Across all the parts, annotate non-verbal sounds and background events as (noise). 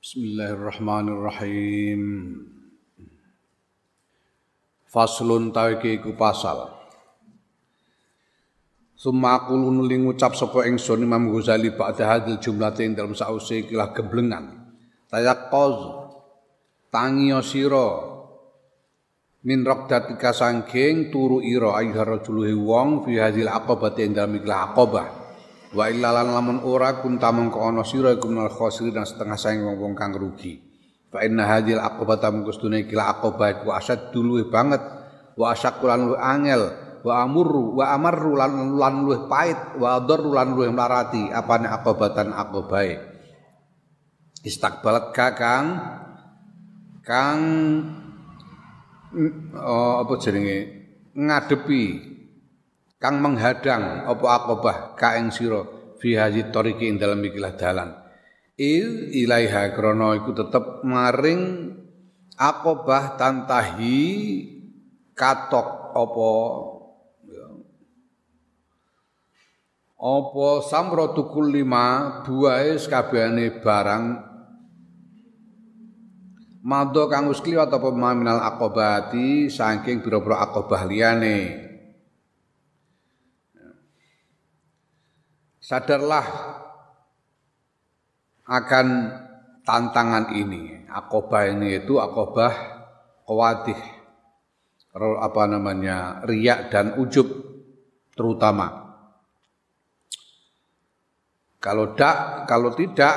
Bismillahirrahmanirrahim. Faslun tawiki iku pasal. Summa aku nuling ngucap sapa ingsun Imam Ghazali ba'da hadil jumlate ing dalem sause kilah gemblengan. Tayaqqaz tangi sira min raqdatika sangking turu ira ayuha rajuluhi wong fi hadil aqabati ing dalem ikilah aqabah wa illalan lamun ora kum tamung ana sira iku minal khosirin setengah saing wong-wong kang rugi fa inna hadhil aqobata mungkustune kila aqobah iku asad duluwe banget wa asyakulan lu angel wa amurru wa amarru lan lan luwih pait wa adarru lan luwih mlarati apane aqobatan aqobae istakbalat ka kang kang mm, oh, apa jenenge ngadepi kang menghadang apa akobah kaeng sira fi haji tariqi ing dalem ikilah dalan il ilaiha krana iku tetep maring akobah tantahi katok apa ya. apa samratu lima buahe sakabehane barang Mado kang wis kliwat apa akobati saking biro-biro akobah liane. sadarlah akan tantangan ini. Akobah ini itu akobah kewadih, apa namanya, riak dan ujub terutama. Kalau dak, kalau tidak,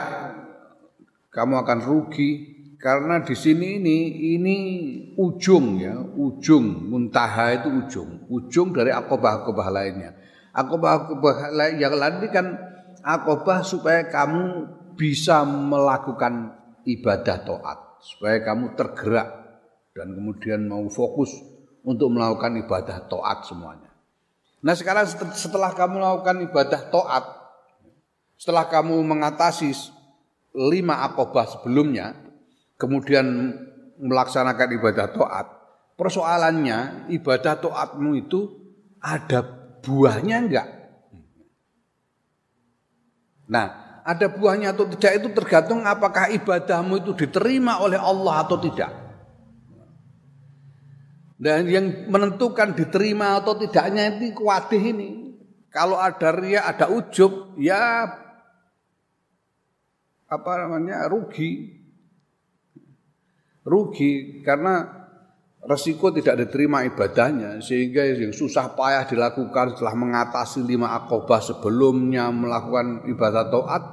kamu akan rugi karena di sini ini ini ujung ya, ujung muntaha itu ujung, ujung dari akobah-akobah lainnya Akobah akobah yang lain kan akobah supaya kamu bisa melakukan ibadah toat supaya kamu tergerak dan kemudian mau fokus untuk melakukan ibadah toat semuanya. Nah sekarang setelah kamu melakukan ibadah toat, setelah kamu mengatasi lima akobah sebelumnya, kemudian melaksanakan ibadah toat, persoalannya ibadah toatmu itu ada buahnya enggak. Nah, ada buahnya atau tidak itu tergantung apakah ibadahmu itu diterima oleh Allah atau tidak. Dan yang menentukan diterima atau tidaknya itu kuadih ini. Kalau ada ria, ada ujub, ya apa namanya rugi. Rugi karena resiko tidak diterima ibadahnya sehingga yang susah payah dilakukan setelah mengatasi lima akobah sebelumnya melakukan ibadah to'at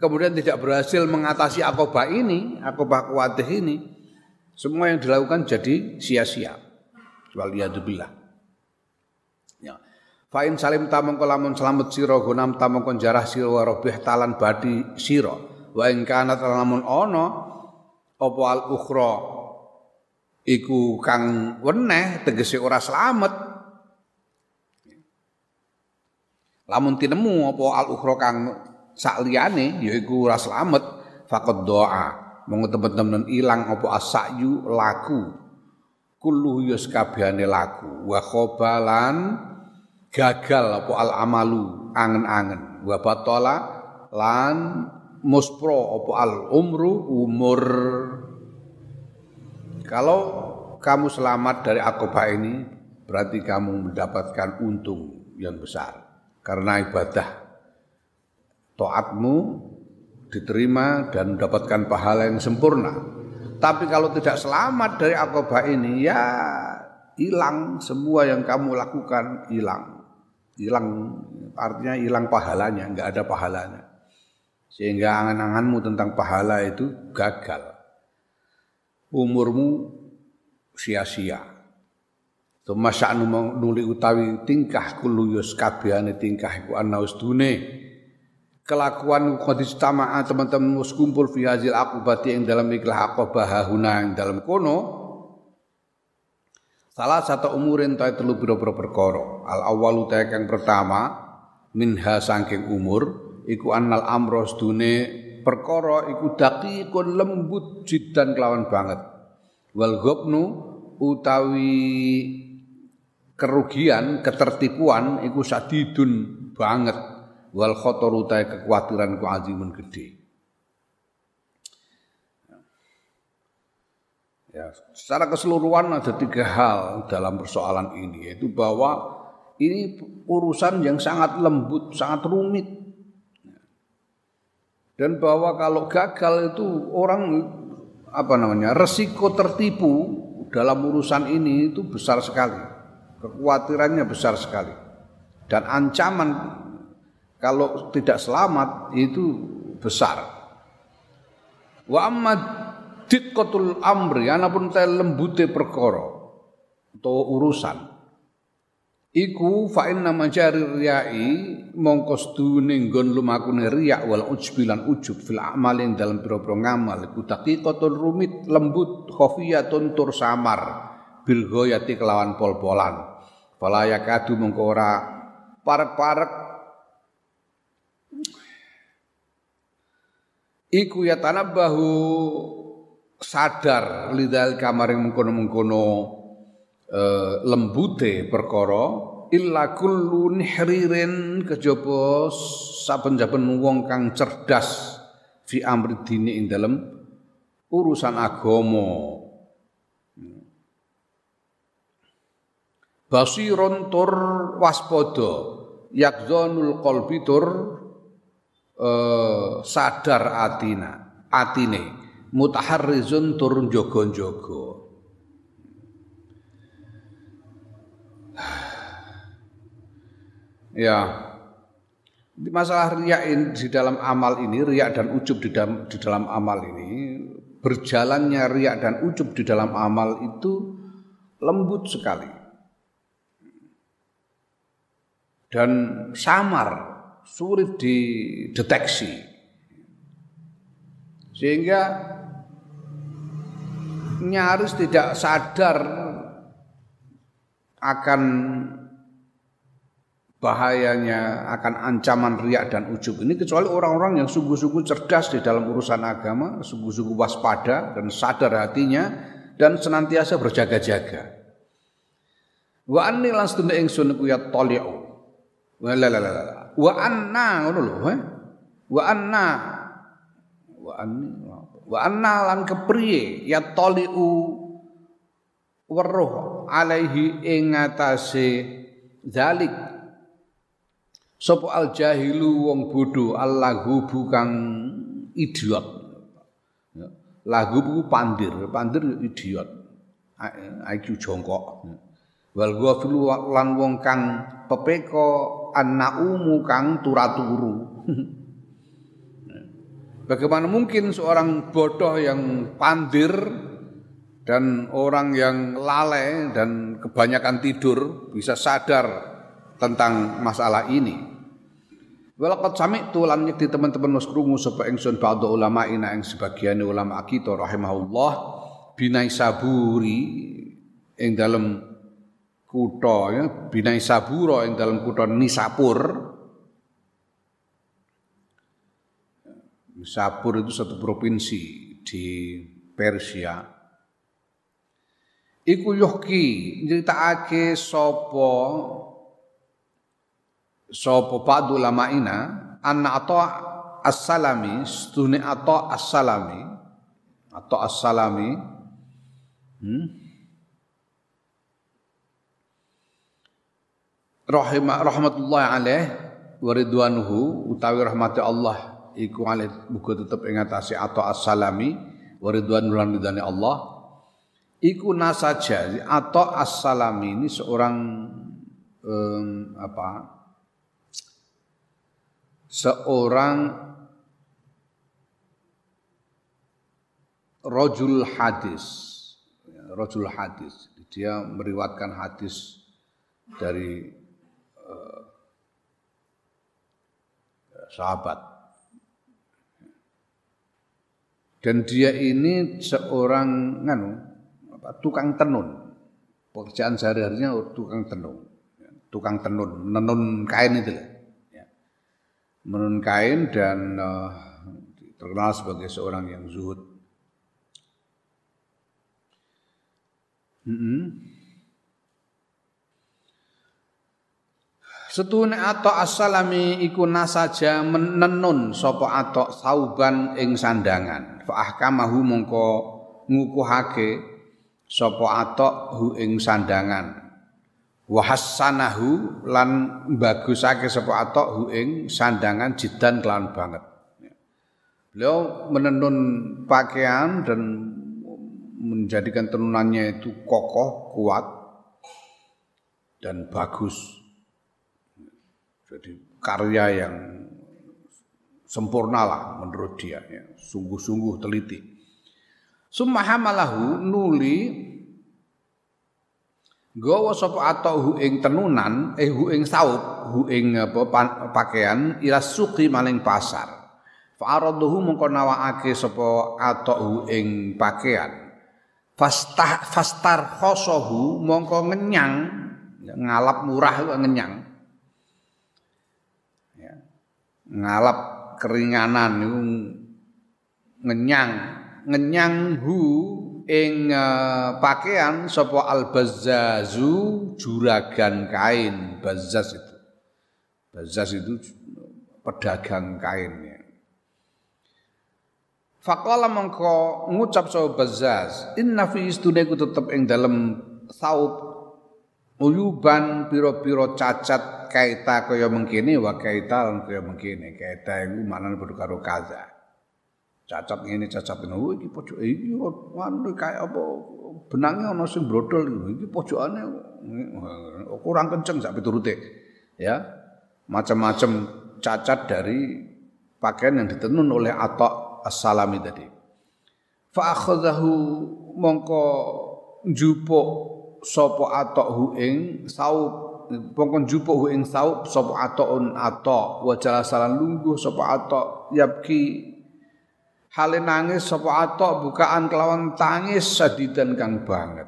kemudian tidak berhasil mengatasi akobah ini akobah kuatih ini semua yang dilakukan jadi sia-sia waliyadubillah ya fa'in salim tamong kolamun selamat siro gunam tamong konjarah siro warobih talan badi siro wa ingkanat lamun ono opo al ukhro iku kang weneh tegese ora selamat, lamun tinemu apa al ukhra kang sak liyane yaiku ora selamat, faqad doa monggo teman-teman ilang apa asayu laku kullu yus kabehane laku wa khobalan gagal apa al amalu angen-angen wa batala lan muspro apa al umru umur kalau kamu selamat dari akobah ini, berarti kamu mendapatkan untung yang besar. Karena ibadah toatmu diterima dan mendapatkan pahala yang sempurna. Tapi kalau tidak selamat dari akobah ini, ya hilang semua yang kamu lakukan, hilang. Hilang artinya hilang pahalanya, nggak ada pahalanya. Sehingga angan-anganmu tentang pahala itu gagal umurmu sia-sia. Tuma sya'nu nuli utawi tingkah kuluyus kabehane tingkah iku ana usdune. Kelakuan qadis tama'a teman-teman muskumpul kumpul fi hazil aqbati yang dalam ikhlah aqbah hahuna yang dalam kono. Salah satu umurin ta telu pira-pira perkara. Al awwalu ta yang pertama minha sangking umur iku annal amros dune perkara iku ikut lembut jiddan kelawan banget. Wal ghabnu utawi kerugian, ketertipuan iku sadidun banget. Wal khotor utai kekhawatiran ku azimun gede. Ya, secara keseluruhan ada tiga hal dalam persoalan ini yaitu bahwa ini urusan yang sangat lembut, sangat rumit, dan bahwa kalau gagal itu orang apa namanya resiko tertipu dalam urusan ini itu besar sekali kekhawatirannya besar sekali dan ancaman kalau tidak selamat itu besar wa amma dikotul amri anapun teh lembute atau urusan iku fa inna jari riyai mongko sedune nggon lumakune riya wal ujbilan ujub fil amalin dalam pira-pira ngamal iku taqiqatul rumit lembut khafiyatun tur samar bil ghayati kelawan pol-polan fala yakadu mongko ora parek-parek iku ya bahu sadar lidal kamaring mengkono-mengkono Eh, lembute perkara illa kullun hiririn kejaba saben-saben wong kang cerdas fi amri dini ing dalem urusan agama basiron tur waspada yakzanul qalbi eh, sadar atina atine mutaharrizun tur jaga-jaga Ya. Masalah riak di dalam amal ini, riak dan ujub di dalam, di dalam amal ini, berjalannya riak dan ujub di dalam amal itu lembut sekali. Dan samar, sulit dideteksi. Sehingga nyaris tidak sadar akan bahayanya akan ancaman riak dan ujub ini kecuali orang-orang yang sungguh-sungguh cerdas di dalam urusan agama, sungguh-sungguh waspada dan sadar hatinya dan senantiasa berjaga-jaga. Wa anni lan sedune ingsun ku ya taliu. Wa la la la. Wa anna ngono lho, he. Eh. Wa anna wa anni wa anna lan kepriye ya taliu weruh alaihi ing atase zalik Sopo al jahilu wong bodho allahu bukan idiot ya, lagu buku pandir pandir ya idiot IQ jongkok wal ghafilu lan wong kang anna umu kang turaturu (laughs) Bagaimana mungkin seorang bodoh yang pandir dan orang yang lalai dan kebanyakan tidur bisa sadar tentang masalah ini. Walaqad sami'tu lan nyekti teman-teman wis krungu sapa ingsun ba'da ulama ina ing sebagian ulama kita rahimahullah binai saburi ing dalam kutha ya binai sabura ing dalam kutha Nisapur Nisapur itu satu provinsi di Persia. Iku yuhki nyeritakake sapa sapa ba'du lama'ina anna ata as-salami stune ata as-salami ata as-salami hmm? Rahimah, rahmatullahi alaih wa ridwanuhu utawi rahmati Allah iku alaih buku tetep ing atase ata as-salami wa ridwanul ridani Allah iku nasaja ata as-salami ini seorang um, apa seorang rojul hadis ya, rojul hadis dia meriwatkan hadis dari eh, sahabat dan dia ini seorang nganu apa, tukang tenun pekerjaan sehari-harinya tukang tenun ya, tukang tenun menenun kain itu lah menun kain dan uh, terkenal sebagai seorang yang zuhud. Mm -hmm. Setune atok as-salami iku nasaja menenun sapa atok sauban ing sandangan. Fa ahkamahu mongko ngukuhake sapa atok hu ing sandangan wa hassanahu lan bagusake sapa atok hu ing sandangan jidan kelan banget. Beliau menenun pakaian dan menjadikan tenunannya itu kokoh, kuat dan bagus. Jadi karya yang sempurna lah menurut dia, ya. sungguh-sungguh teliti. Summa hamalahu nuli gawa sapa atahu ing tenunan eh hu ing saup hu ing apa pakaian ila suki maling pasar faradhu mungko nawaake sapa atahu ing pakaian fasta fastar khosahu mongko ngenyang ngalap murah ngenyang ya. ngalap keringanan ngenyang ngenyang hu ing eh, pakaian sapa al-bazzazu juragan kain bazzaz itu bazzaz itu pedagang kain ya Faqala mengko ngucap sapa bazzaz inna fi istuneku tetep ing dalem saub uyuban piro-piro cacat kaita kaya mengkene wa kaita lan kaya mengkini kaita iku maknane padha karo kaza cacat ngene cacat ngene oh, iki pojok eh, iki ngono anu, kaya apa benangnya ana sing brodol iki pojokane kurang kenceng sak piturute ya macam-macam cacat dari pakaian yang ditenun oleh Atok As-Salami tadi fa akhadhahu mongko njupuk sapa Atok ing saub pongkon jupuk ing saup sapa Atok un Atok wa jalasalan lungguh sapa Atok yabki hale nangis sapa atok bukaan kelawan tangis sadidan kang banget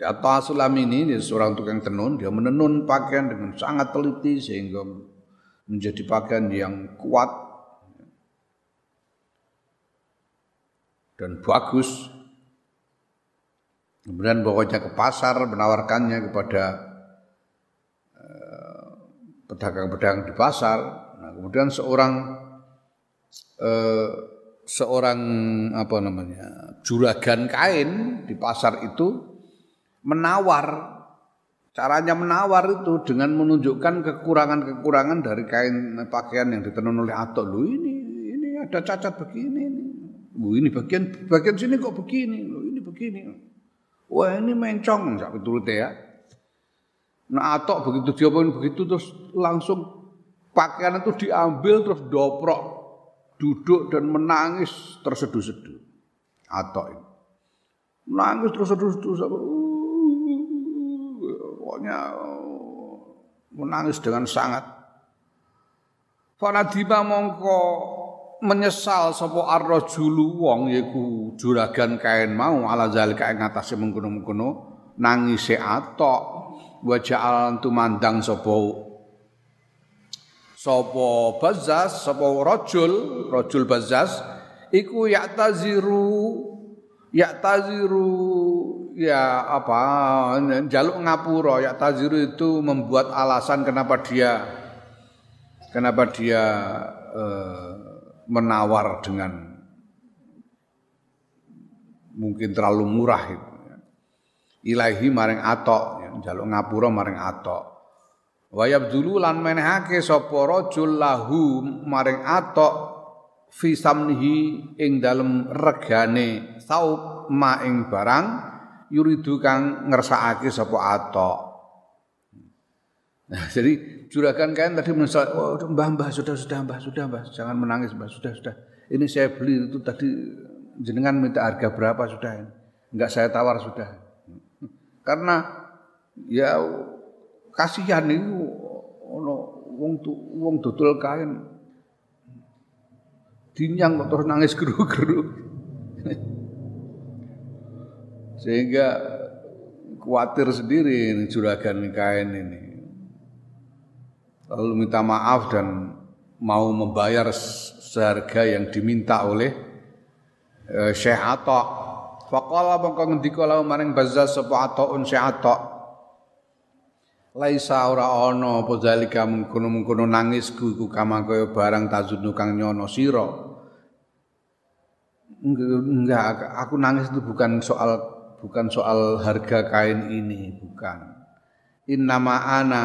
atau Asulam ini dia seorang tukang tenun, dia menenun pakaian dengan sangat teliti sehingga menjadi pakaian yang kuat dan bagus. Kemudian bawanya ke pasar menawarkannya kepada eh, pedagang-pedagang di pasar. Nah, kemudian seorang eh, seorang apa namanya juragan kain di pasar itu menawar caranya menawar itu dengan menunjukkan kekurangan-kekurangan dari kain pakaian yang ditenun oleh Atok lu ini ini ada cacat begini ini lu ini bagian bagian sini kok begini lu ini begini wah ini mencong sak betul ya nah Atok begitu diomongin begitu terus langsung pakaian itu diambil terus doprok duduk dan menangis terseduh-seduh. Atau menangis terseduh-seduh uh, pokoknya uh, menangis dengan sangat. Fanadiba mongko menyesal sapa ar wong yaiku juragan kain mau ala zalika ing atase mengkono-mengkono nangise atok wajah ja'al tumandang sapa sapa bazas, sapa rajul rajul bazas. iku yaktaziru yaktaziru ya apa jaluk ngapura yaktaziru itu membuat alasan kenapa dia kenapa dia eh, menawar dengan mungkin terlalu murah itu ilahi maring atok ya, jaluk ngapura maring atok Wayab dulu lan menehake sapa rajul lahu maring atok fi samnihi ing dalem regane saub ma ing barang yuridu kang ngersakake sapa atok. Nah, jadi juragan kain tadi menyesal oh, mbah mbah sudah sudah mbah sudah mbah jangan menangis mbah sudah sudah ini saya beli itu tadi jenengan minta harga berapa sudah enggak saya tawar sudah karena ya kasihan niku ono wong wong dodol kain dinyang kok terus nangis geru-geru (laughs) sehingga khawatir sendiri ini juragan kain ini lalu minta maaf dan mau membayar seharga yang diminta oleh eh, Syekh Atok. Faqala mongko dikolau lawan maring Bazzaz sapa Ataun Syekh Atok laisa ora ana apa zalika mengkono-mengkono nangisku iku kama kaya barang tazunu kang nyono sira enggak aku nangis itu bukan soal bukan soal harga kain ini bukan innama ana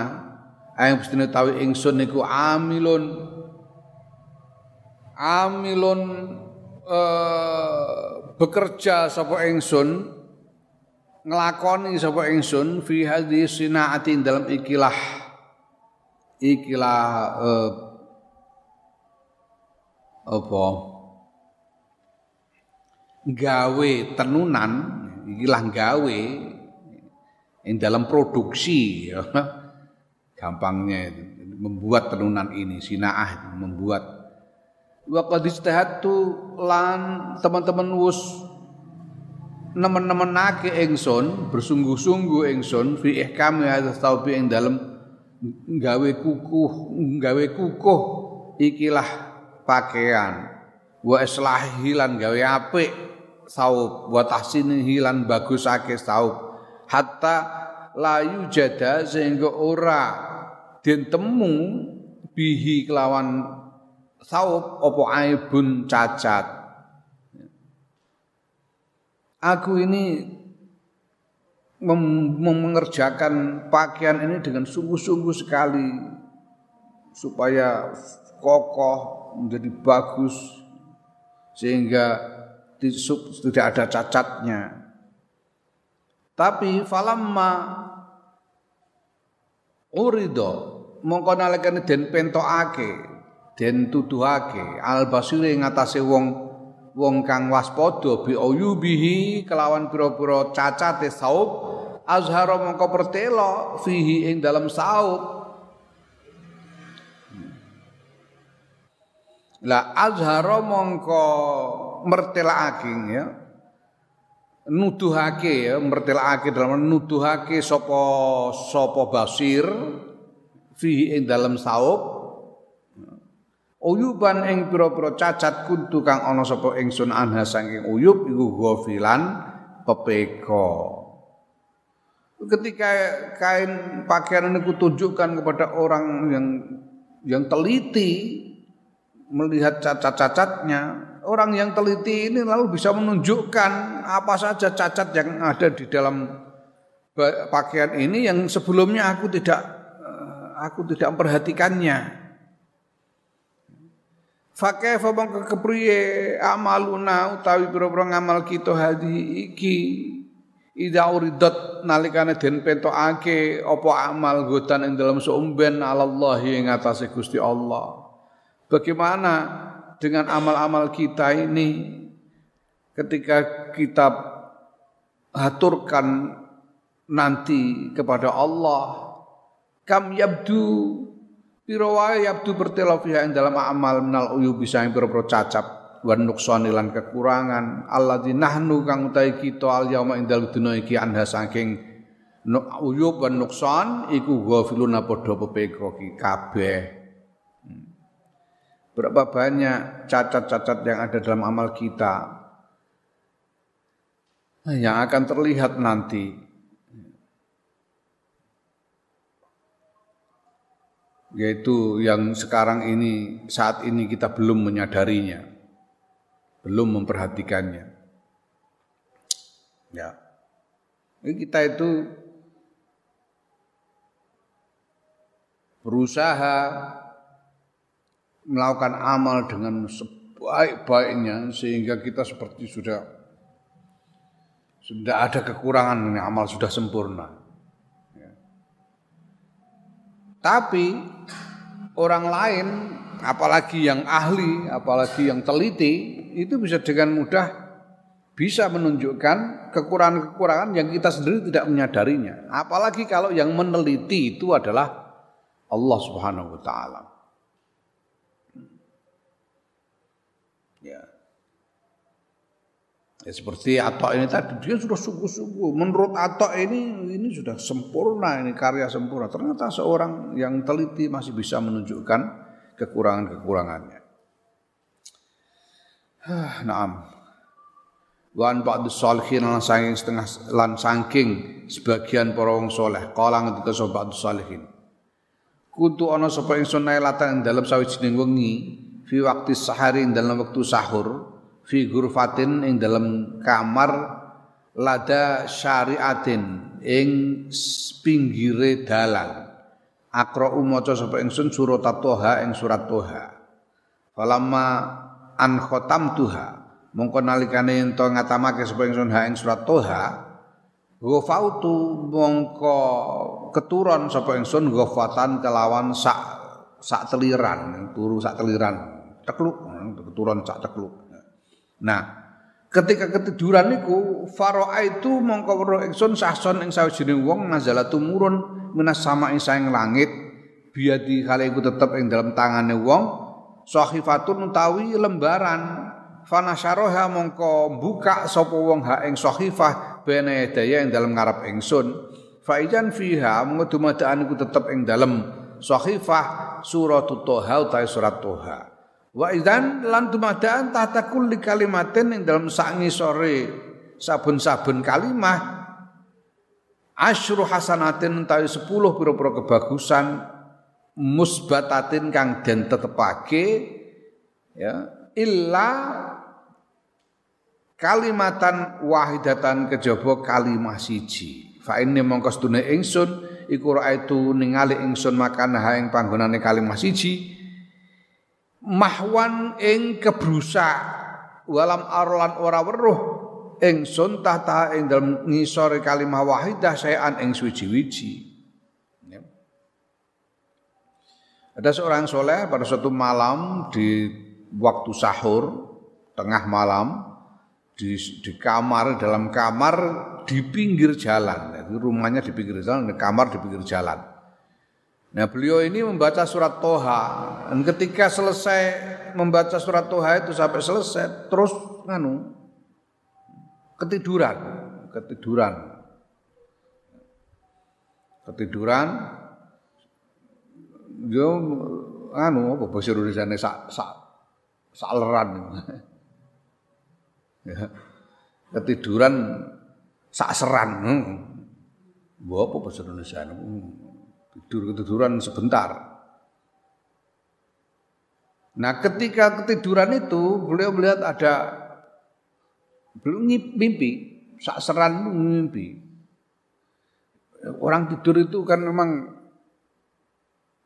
ayo mestine tawi ingsun niku amilun amilun eh, bekerja sapa ingsun ngelakoni sapa ingsun fi hadhi sinaatin dalam ikilah ikilah eh, apa gawe tenunan ikilah gawe yang dalam produksi ya. (laughs) gampangnya membuat tenunan ini sinaah membuat wa qad ijtahattu lan teman-teman wus nemen-nemenake ingsun bersungguh-sungguh ingsun fi ihkam taubi ing dalem gawe kukuh gawe kukuh ikilah pakaian wa islahi lan gawe apik saub wa tahsini bagus bagusake saub hatta layu jada sehingga ora den temu bihi kelawan saub opo aibun cacat aku ini mem- mengerjakan pakaian ini dengan sungguh-sungguh sekali supaya kokoh menjadi bagus sehingga tidak ada cacatnya. Tapi falamma urido mongko nalekane den pentokake, den tuduhake al basire ngatasé wong wong kang waspada bi ayubihi kelawan pira-pira cacate saub azhara mongko pertelo fihi ing dalam saub la azhara mongko mertelake ya nuduhake ya mertelake dalam nuduhake sapa sapa basir fihi ing dalam saub Uyuban ing pira-pira cacat kuntu kang ana sapa ingsun anha saking uyub iku ghafilan pepeka. Ketika kain pakaian ini kutunjukkan kepada orang yang yang teliti melihat cacat-cacatnya, orang yang teliti ini lalu bisa menunjukkan apa saja cacat yang ada di dalam pakaian ini yang sebelumnya aku tidak eh, aku tidak memperhatikannya. Fakaifa mongko kepriye amaluna utawi pira-pira ngamal kita hadi iki Ida uridat nalikane den pentokake apa amal godan ing dalam seumben alallahi ing atase Gusti Allah. Bagaimana dengan amal-amal kita ini ketika kita haturkan nanti kepada Allah kam yabdu Piro wae yabdu ya bertelo fiha dalam amal minal bisa sang pira-pira cacap wan nuksani lan kekurangan alladzi nahnu kang utahe kita al yauma indal dina iki anha saking uyu wan nuksan iku ghafiluna padha pepeka ki kabeh hmm. berapa banyak cacat-cacat yang ada dalam amal kita yang akan terlihat nanti yaitu yang sekarang ini saat ini kita belum menyadarinya, belum memperhatikannya. Ya. Kita itu berusaha melakukan amal dengan sebaik-baiknya sehingga kita seperti sudah sudah ada kekurangan amal sudah sempurna. Tapi orang lain apalagi yang ahli, apalagi yang teliti itu bisa dengan mudah bisa menunjukkan kekurangan-kekurangan yang kita sendiri tidak menyadarinya. Apalagi kalau yang meneliti itu adalah Allah Subhanahu wa taala. Ya, seperti Atok ini tadi dia sudah sungguh-sungguh. Menurut Atok ini ini sudah sempurna ini karya sempurna. Ternyata seorang yang teliti masih bisa menunjukkan kekurangan-kekurangannya. Naam. Wan ba'du salihin lan saking setengah lan saking sebagian para wong saleh kala ngendika sapa ba'du salihin. Kuntu ana sapa ingsun nailatan dalam sawijining wengi fi waqti sahari dalam waktu sahur fi ghurfatin ing dalam kamar lada syariatin ing pinggire dalan akra umaca sapa ingsun surat toha ing surat toha falamma an tuha mongko nalikane ento ngatamake sapa ingsun ha ing surat toha ghafautu mongko keturon sapa ingsun ghafatan kelawan sak sak teliran turu sak teliran tekluk keturon sak tekluk Nah, ketika ketiduran niku faroa itu mongko weruh ingsun sahson ing sawijining wong nazala tumurun minas sama ing saing langit biadi kali iku tetep ing dalam tangane wong sahifatun utawi lembaran fanasaroha mongko buka sapa wong ha ing sahifah bene daya ing dalam ngarep ingsun faijan fiha mongko dumadaan iku tetep ing dalam sahifah suratut toha utawi surat toha Wa idan lan dumadaan tahta kulli kalimatin ing dalam sangi sore sabun-sabun kalimah asyru hasanatin tawi 10 pira-pira kebagusan musbatatin kang den tetepake ya illa kalimatan wahidatan kejaba kalimah siji fa inni mongko sedune ingsun iku itu ningali ingsun makan ha ing panggonane kalimah siji mahwan ing kebrusa walam arolan ora weruh suntah ta ing dalem ngisor kalimah wahidah sayan ing suci-wiji ya. Ada seorang soleh pada suatu malam di waktu sahur tengah malam di, di kamar dalam kamar di pinggir jalan. Jadi rumahnya di pinggir jalan, kamar di pinggir jalan Nah beliau ini membaca surat Toha dan ketika selesai membaca surat Toha itu sampai selesai terus nganu ketiduran, ketiduran, ketiduran. Dia anu apa bahasa Indonesia ini sak sak saleran. (laughs) Ya. Ketiduran sak seran. Hmm. Apa bahasa Indonesia ini? Hmm tidur ketiduran sebentar. Nah ketika ketiduran itu beliau melihat ada belum mimpi, sakseran mimpi. Orang tidur itu kan memang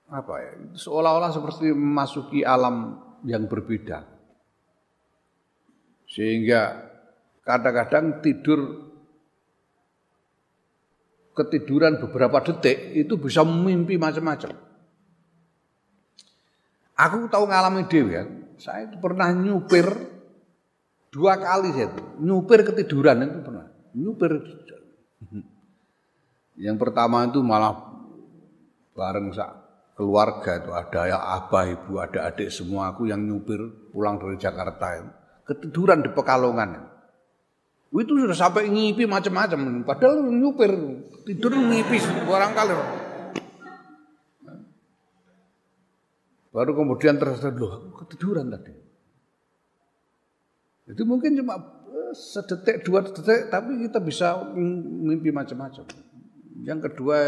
apa ya, seolah-olah seperti memasuki alam yang berbeda. Sehingga kadang-kadang tidur ketiduran beberapa detik itu bisa mimpi macam-macam. Aku tahu ngalami dewi kan. Saya itu pernah nyupir dua kali saya itu. Nyupir ketiduran itu pernah. Nyupir. (laughs) Yang pertama itu malah bareng keluarga itu ada ya abah ibu ada adik semua aku yang nyupir pulang dari Jakarta itu. Ketiduran di Pekalongan itu itu sudah sampai ngipi macam-macam. Padahal nyupir, tidur ngipis orang kali. Baru kemudian terasa loh, aku ketiduran tadi. Itu mungkin cuma eh, sedetik dua detik, tapi kita bisa mimpi macam-macam. Yang kedua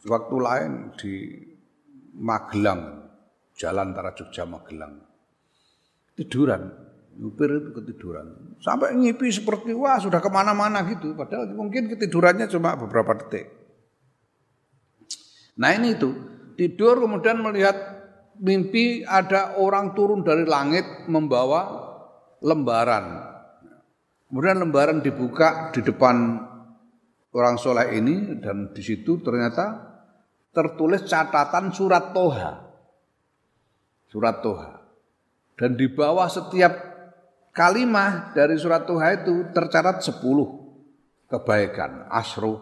itu waktu lain di Magelang, jalan antara Jogja Magelang. Tiduran, Nyupir itu ketiduran. Sampai ngipi seperti wah sudah kemana-mana gitu. Padahal mungkin ketidurannya cuma beberapa detik. Nah ini itu. Tidur kemudian melihat mimpi ada orang turun dari langit membawa lembaran. Kemudian lembaran dibuka di depan orang soleh ini dan di situ ternyata tertulis catatan surat Toha. Surat Toha. Dan di bawah setiap kalimah dari surat Tuhan itu tercatat sepuluh kebaikan, asru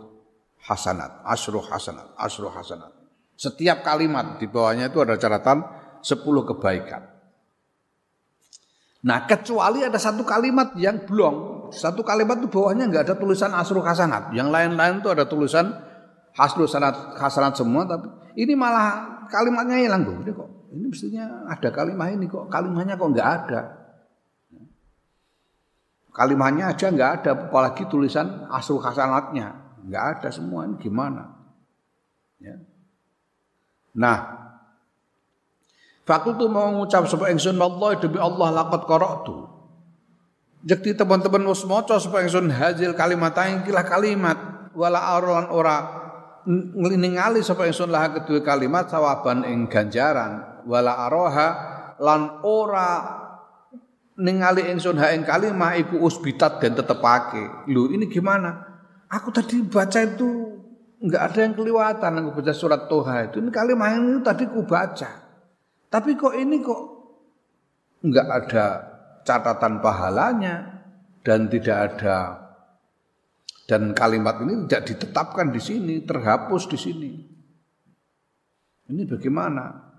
hasanat, asru hasanat, asru hasanat. Setiap kalimat di bawahnya itu ada catatan sepuluh kebaikan. Nah kecuali ada satu kalimat yang blong, satu kalimat itu bawahnya nggak ada tulisan asru hasanat, yang lain-lain itu ada tulisan hasru hasanat hasanat semua, tapi ini malah kalimatnya hilang Ini kok ini mestinya ada kalimat ini kok kalimatnya kok nggak ada. Kalimahnya aja nggak ada apalagi tulisan asal khasanatnya nggak ada semua ini gimana ya. nah Fakultu mau mengucap sebab engsun Allah demi Allah lakot tu. Jadi teman-teman wis moco sebab engsun hasil kalimat kila kalimat wala aron ora ngelingali sebab engsun lah kedua kalimat sawaban ing ganjaran wala aroha lan ora ningali ingsun ha ing kalimah iku usbitat dan tetepake. Lu ini gimana? Aku tadi baca itu enggak ada yang kelewatan aku baca surat Toha itu. Ini kalimah ini tadi ku baca. Tapi kok ini kok enggak ada catatan pahalanya dan tidak ada dan kalimat ini tidak ditetapkan di sini, terhapus di sini. Ini bagaimana?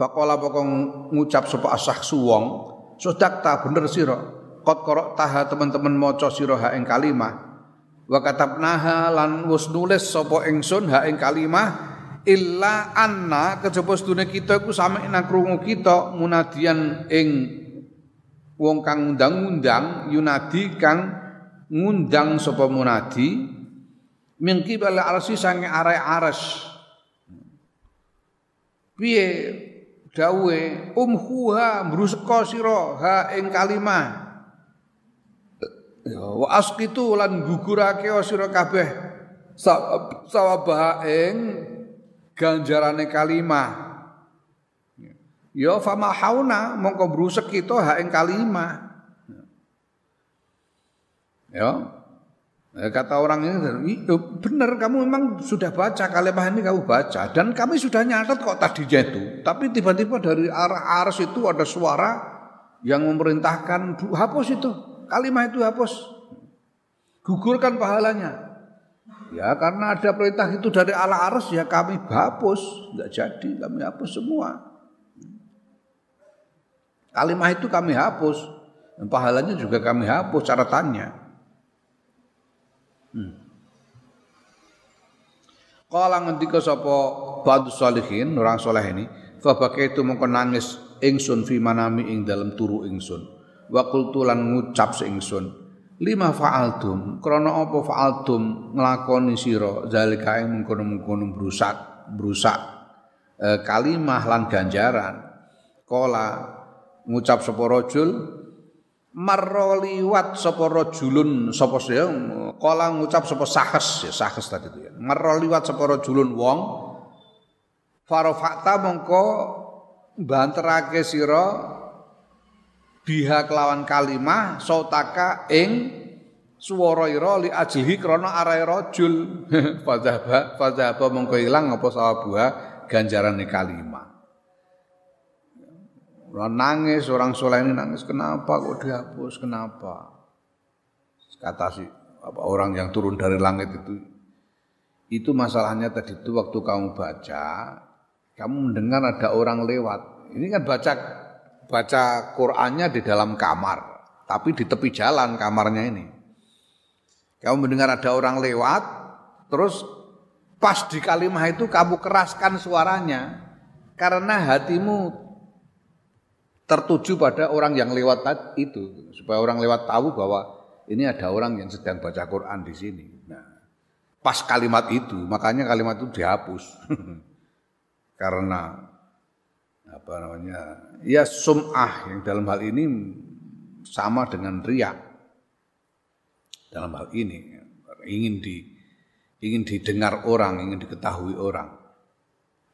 Fakola pokong ngucap asah suwong wong, "Sudakta bener sira. Qad qara'taha teman-teman maca siro ha ing kalimah. Wa katabnaha lan wis nulis sapa ingsun ha ing kalimah illa anna kejaba sedune kita iku sama nang krungu kita munadian ing wong kang ngundang-undang yunadi kang ngundang sapa munadi mingki bala arsi sange arai aras, piye dawe umhuha mbruseka sira ha ing kalimah ya, wa asqitu lan gugurake sira kabeh sawabah ing ganjarane kalimah ya fama hauna mongko brusek kita ha ing kalimah ya, ya. Eh, kata orang ini, oh, benar kamu memang sudah baca kalimat ini kamu baca dan kami sudah nyatat kok tadi itu. Tapi tiba-tiba dari arah arus itu ada suara yang memerintahkan bu hapus itu kalimat itu hapus, gugurkan pahalanya. Ya karena ada perintah itu dari ala arus ya kami hapus, nggak jadi kami hapus semua. Kalimat itu kami hapus, dan pahalanya juga kami hapus tanya. Kala ngendika sapa badu salihin orang saleh ini, fa itu mongko nangis ingsun fi manami ing dalem turu ingsun. Wa kultulan ngucap se ingsun. Lima fa'altum, krana apa fa'altum nglakoni sira zalika ing mengkono-mengkono brusak, eh, kalimah lan ganjaran. Kala ngucap sapa rajul maroliwat sapa rajulun sapa ya kala ngucap sapa sahes ya sahes tadi itu ya maroliwat sopo rajulun wong farofakta mongko banterake sira biha kelawan kalimah sautaka ing swara ira li ajlihi krono arai rajul (laughs) fadzaba fadzaba mongko ilang ngopo sawabuha ganjarane kalimah nangis orang soleh ini nangis kenapa kok dihapus kenapa kata si apa orang yang turun dari langit itu itu masalahnya tadi itu waktu kamu baca kamu mendengar ada orang lewat ini kan baca baca Qurannya di dalam kamar tapi di tepi jalan kamarnya ini kamu mendengar ada orang lewat terus pas di kalimah itu kamu keraskan suaranya karena hatimu tertuju pada orang yang lewat itu supaya orang lewat tahu bahwa ini ada orang yang sedang baca Quran di sini. Nah, pas kalimat itu, makanya kalimat itu dihapus. (laughs) Karena apa namanya? Ya sum'ah yang dalam hal ini sama dengan riak. Dalam hal ini ingin di ingin didengar orang, ingin diketahui orang.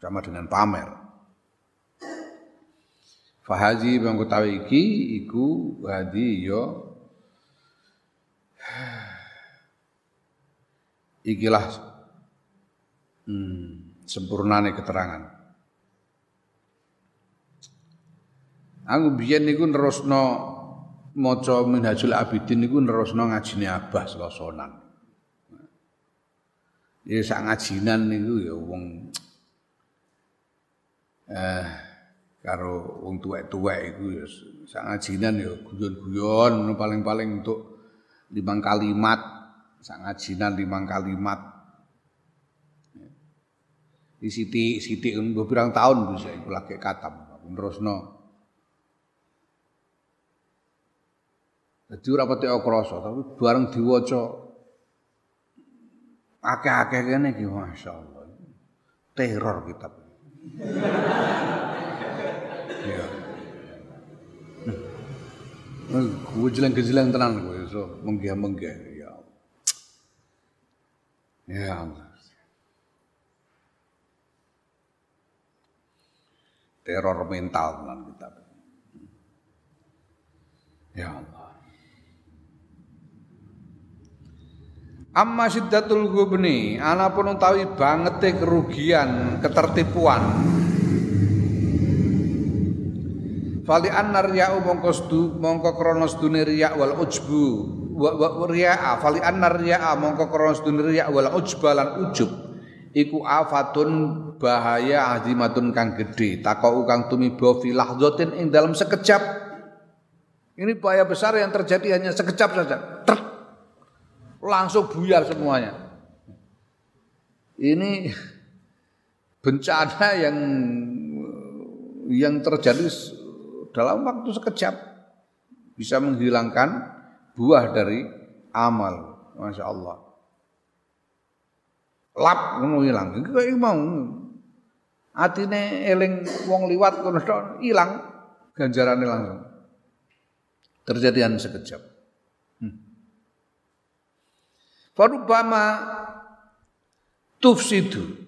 Sama dengan pamer. Fahazi mangko tawe iki iku hadi yo. Ikilah sempurna hmm, sempurnane keterangan. Aku biyen niku nerusno maca Minhajul Abidin niku nerusno ngajine Abah Selasonan. Ya sak ngajinan niku ya wong eh karo wong tuwek-tuwek iku ya sak ngajinan ya guyon-guyon paling-paling untuk limang kalimat sangat ngajinan limang kalimat di siti siti beberapa tahun bisa iku lagi katam nerusno dadi ora pati okroso, tapi bareng diwaca akeh-akeh kene iki masyaallah teror kitab Gejelang-gejelang iya. nah, tenan kowe ya, so menggah-menggah ya. Ya Allah. Teror mental tenan kita. Ya Allah. Amma syiddatul gubni, anapun utawi bangete kerugian, ketertipuan, Fali annar ya'u mongko mongko krana sedune riya wal ujbu wa, wa riya'a fali annar riya'a mongko kronos sedune riya wal ujba lan ujub iku afatun bahaya azimatun kang gedhe takau kang tumiba fi lahzatin ing dalam sekejap ini bahaya besar yang terjadi hanya sekejap saja Ter langsung buyar semuanya ini bencana yang yang terjadi dalam waktu sekejap bisa menghilangkan buah dari amal. Masya Allah. Lap ngono hilang. kok mau. Atine eling wong liwat kono tok ilang ganjarannya langsung. Terjadi hanya sekejap. Hmm. Farubama tufsidu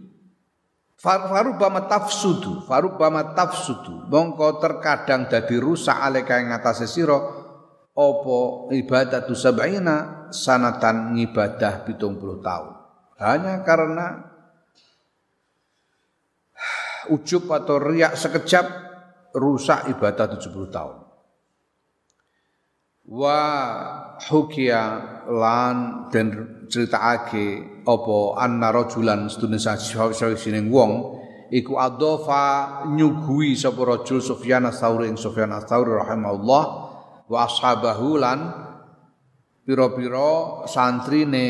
Farubama tafsudu, farubama tafsudu. Mongko terkadang dadi rusak aleka ing atase sira apa ibadatu sab'ina sanatan ngibadah 70 tahun. Hanya karena ujub atau riak sekejap rusak ibadah 70 tahun. Wa hukia lan dan cerita ake apa anna rajulan sedune sawisine wong iku adhafa nyugui sapa rajul Sufyan Ats-Tsauri ing Sufyan Ats-Tsauri rahimahullah wa ashabahu lan pira-pira santrine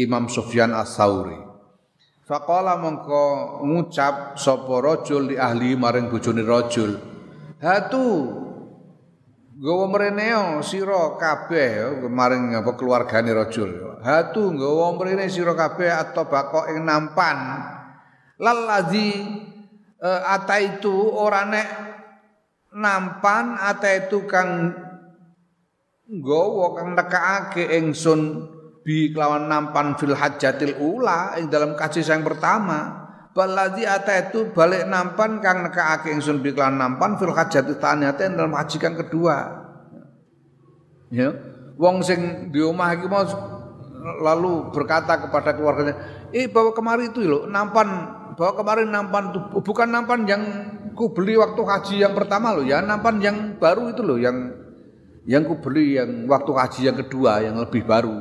Imam Sufyan Ats-Tsauri Faqala mengko ngucap sapa rajul di ahli maring bojone rajul hatu nggawa mrene sira kabeh kemarin apa keluargane rajul hatu nggawa mrene sira kabeh atau tabaqa ing nampan lalazi uh, e, itu ora nek nampan itu kang nggawa kang nekake ingsun bi kelawan nampan fil hajatil ula ing dalam kasus yang pertama Baladi ata itu balik nampan kang neka yang ingsun biklan nampan fil hajat teh dalam haji kang kedua. Ya. Wong sing di rumah lagi mau lalu berkata kepada keluarganya, "Eh bawa kemari itu loh, nampan bawa kemarin nampan itu bukan nampan yang ku beli waktu haji yang pertama loh ya, nampan yang baru itu loh yang yang ku beli yang waktu haji yang kedua yang lebih baru."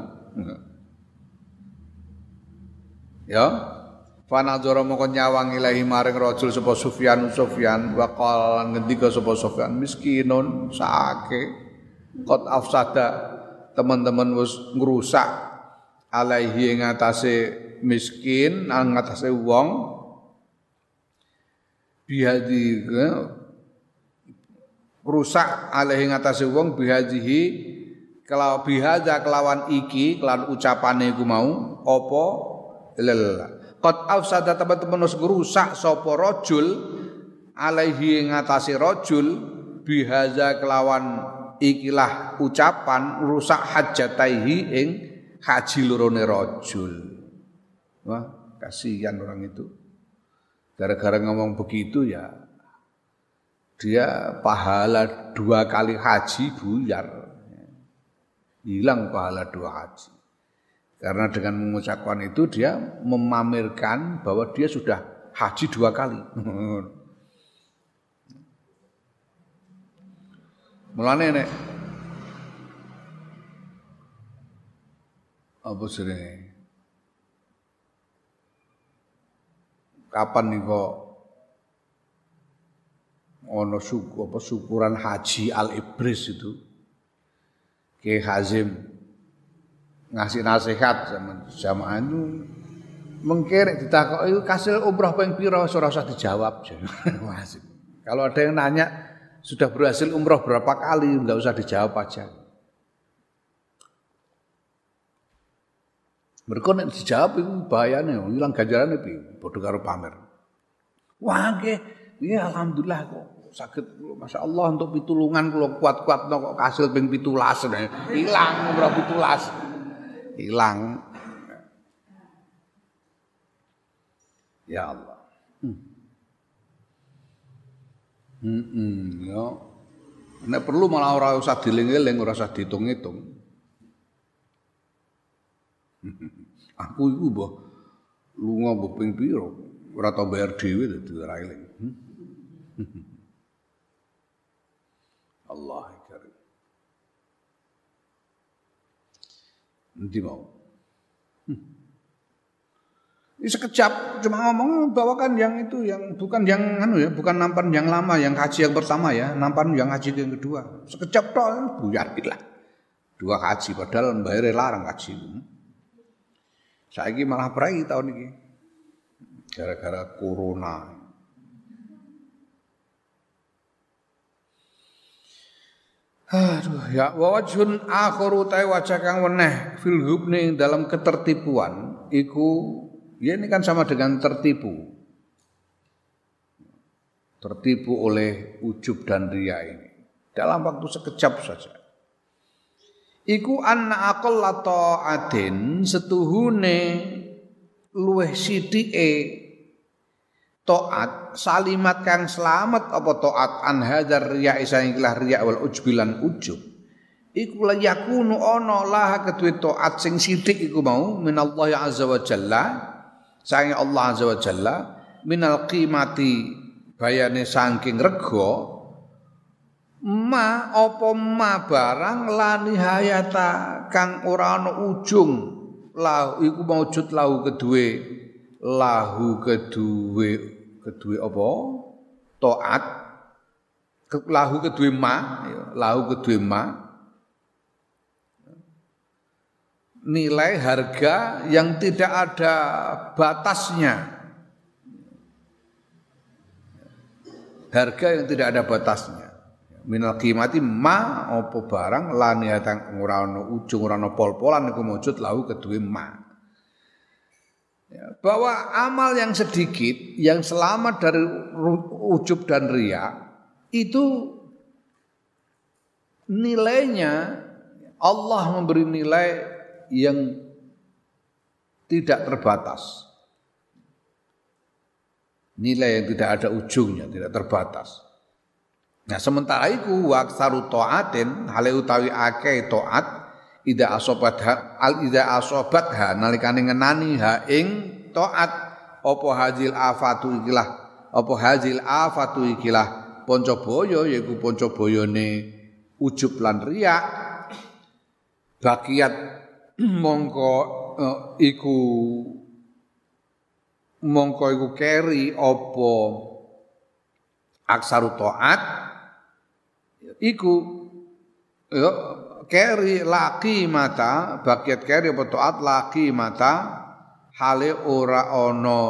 Ya. Fanadzara mongko nyawang ilahi maring rajul sapa Sufyan Sufyan wa qala ngendika sapa Sufyan miskinun sake qad afsada teman-teman wis ngrusak alaihi ing miskin nang atase wong bihadi eh, rusak alaihi ngatasi wong bihadihi kalau bihaja kelawan iki kelawan ucapane iku mau opo lele. Kot afsada teman-teman harus rusak sopo rojul alaihi ngatasi rojul bihaza kelawan ikilah ucapan rusak hajataihi ing haji lurone rojul. Wah, kasihan orang itu. Gara-gara ngomong begitu ya dia pahala dua kali haji buyar. Hilang pahala dua haji. Karena dengan mengucapkan itu dia memamerkan bahwa dia sudah haji dua kali. (laughs) Mulane nek apa sering kapan nih kok ono suku apa syukuran haji al ibris itu ke Hazim ngasih nasihat sama sama mengkerek mengkir ditakok itu kasil umroh peng piro surah usah dijawab. (laughs) Kalau ada yang nanya sudah berhasil umroh berapa kali nggak usah dijawab aja. Mereka dijawab itu nih hilang ganjaran piye bodoh karo pamer. Wah ke ya alhamdulillah kok sakit Masya Allah untuk pitulungan kalau kuat-kuat no, kok kasil ping pitulas hilang (laughs) umroh pitulas. hilang. Ya Allah. Hmm. Hmm, hmm, ya. perlu malah ora usah dileng-eling, ora usah ditung-itung. (laughs) Aku iku mbah lunga mbah ping pira, ora tau bayar dhewe dadi ora eling. (laughs) Allah Nanti mau. Hmm. Ini sekejap cuma ngomong bawakan yang itu yang bukan yang anu ya, bukan nampan yang lama, yang haji yang pertama ya, nampan yang haji yang kedua. Sekejap toh buyar gitu lah. Dua haji padahal bayar ya larang haji. Saiki malah perai tahun ini. Gara-gara corona. Aduh ya wajun wajhun akharu ta wajah kang weneh fil hubni dalam ketertipuan iku ya ini kan sama dengan tertipu. Tertipu oleh ujub dan ria ini dalam waktu sekejap saja. Iku anna aqalla adin setuhune luweh sithike To'at salimat kang selamat apa to'at an ria riya yang ikhlas riya wal ujbilan ujub iku la yakunu ana lah kedue to'at sing sithik iku mau minallah ya azza wa jalla sange Allah azza wa jalla minal qimati bayane saking rego ma apa ma barang lani hayata kang urano ujung lah iku maujud lahu kedue lahu kedue kedua apa? toat, Lahu kedua ma, ya, lahu kedua ma. Nilai harga yang tidak ada batasnya. Harga yang tidak ada batasnya. Minal qimati ma opo barang lan ya tang ora ujung ora ana pol-polan iku lahu kedue ma. Ya, bahwa amal yang sedikit yang selamat dari ujub dan ria itu nilainya Allah memberi nilai yang tidak terbatas. Nilai yang tidak ada ujungnya, tidak terbatas. Nah sementara itu waksaru to'atin hale utawi akeh to'at ida asobat ha, al ida asobat ha nalikane ngenani ha ing taat apa hazil afatu ikilah apa hazil afatu ikilah poncoboyo yaiku poncoboyone ujub lan riak bakiat (clears throat) mongko e, iku mongko iku keri apa aksaru taat iku yo keri laki mata bagiat keri apa laki mata hale ora ono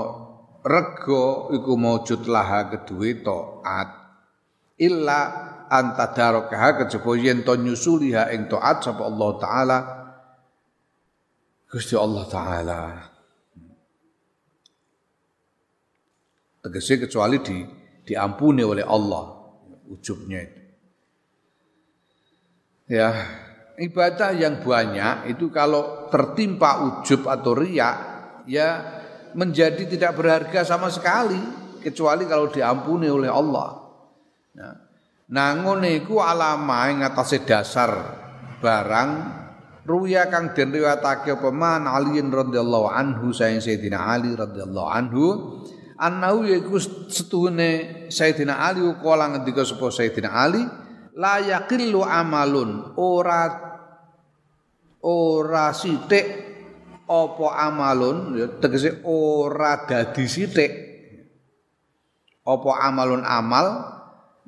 rego iku maujud laha keduwe toat illa antadarakaha kejaba yen to nyusuliha ing toat, sapa Allah taala Gusti Allah taala tegese kecuali di diampuni oleh Allah ujubnya itu ya ibadah yang banyak itu kalau tertimpa ujub atau riak ya menjadi tidak berharga sama sekali kecuali kalau diampuni oleh Allah. Ya. Nah, nangun iku alama ing atase dasar barang ruya kang den riwayatake apa man Ali radhiyallahu anhu sayang Sayyidina Ali radhiyallahu anhu annahu yaiku setuhune Sayyidina Ali kala ngendika sapa Sayyidina Ali la yaqillu amalun ora ora sithik apa amalun ya tegese ora dadi sithik apa amalun amal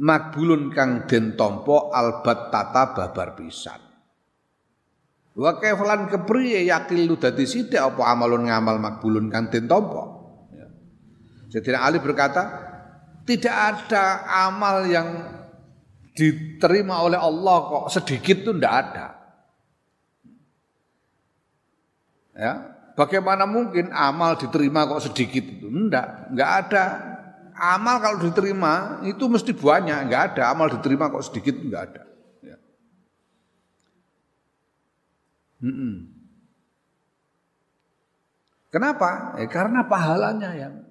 makbulun kang den tampa albat tata babar pisan wa kaifalan kepriye lu dadi sithik apa amalun ngamal makbulun kang den tampa ya. Jadi Ali berkata, tidak ada amal yang diterima oleh Allah kok sedikit tuh ndak ada. Ya, bagaimana mungkin amal diterima kok sedikit itu? ndak nggak ada. Amal kalau diterima itu mesti banyak, nggak ada amal diterima kok sedikit nggak ada. Ya. Mm -mm. Kenapa? Eh, karena pahalanya yang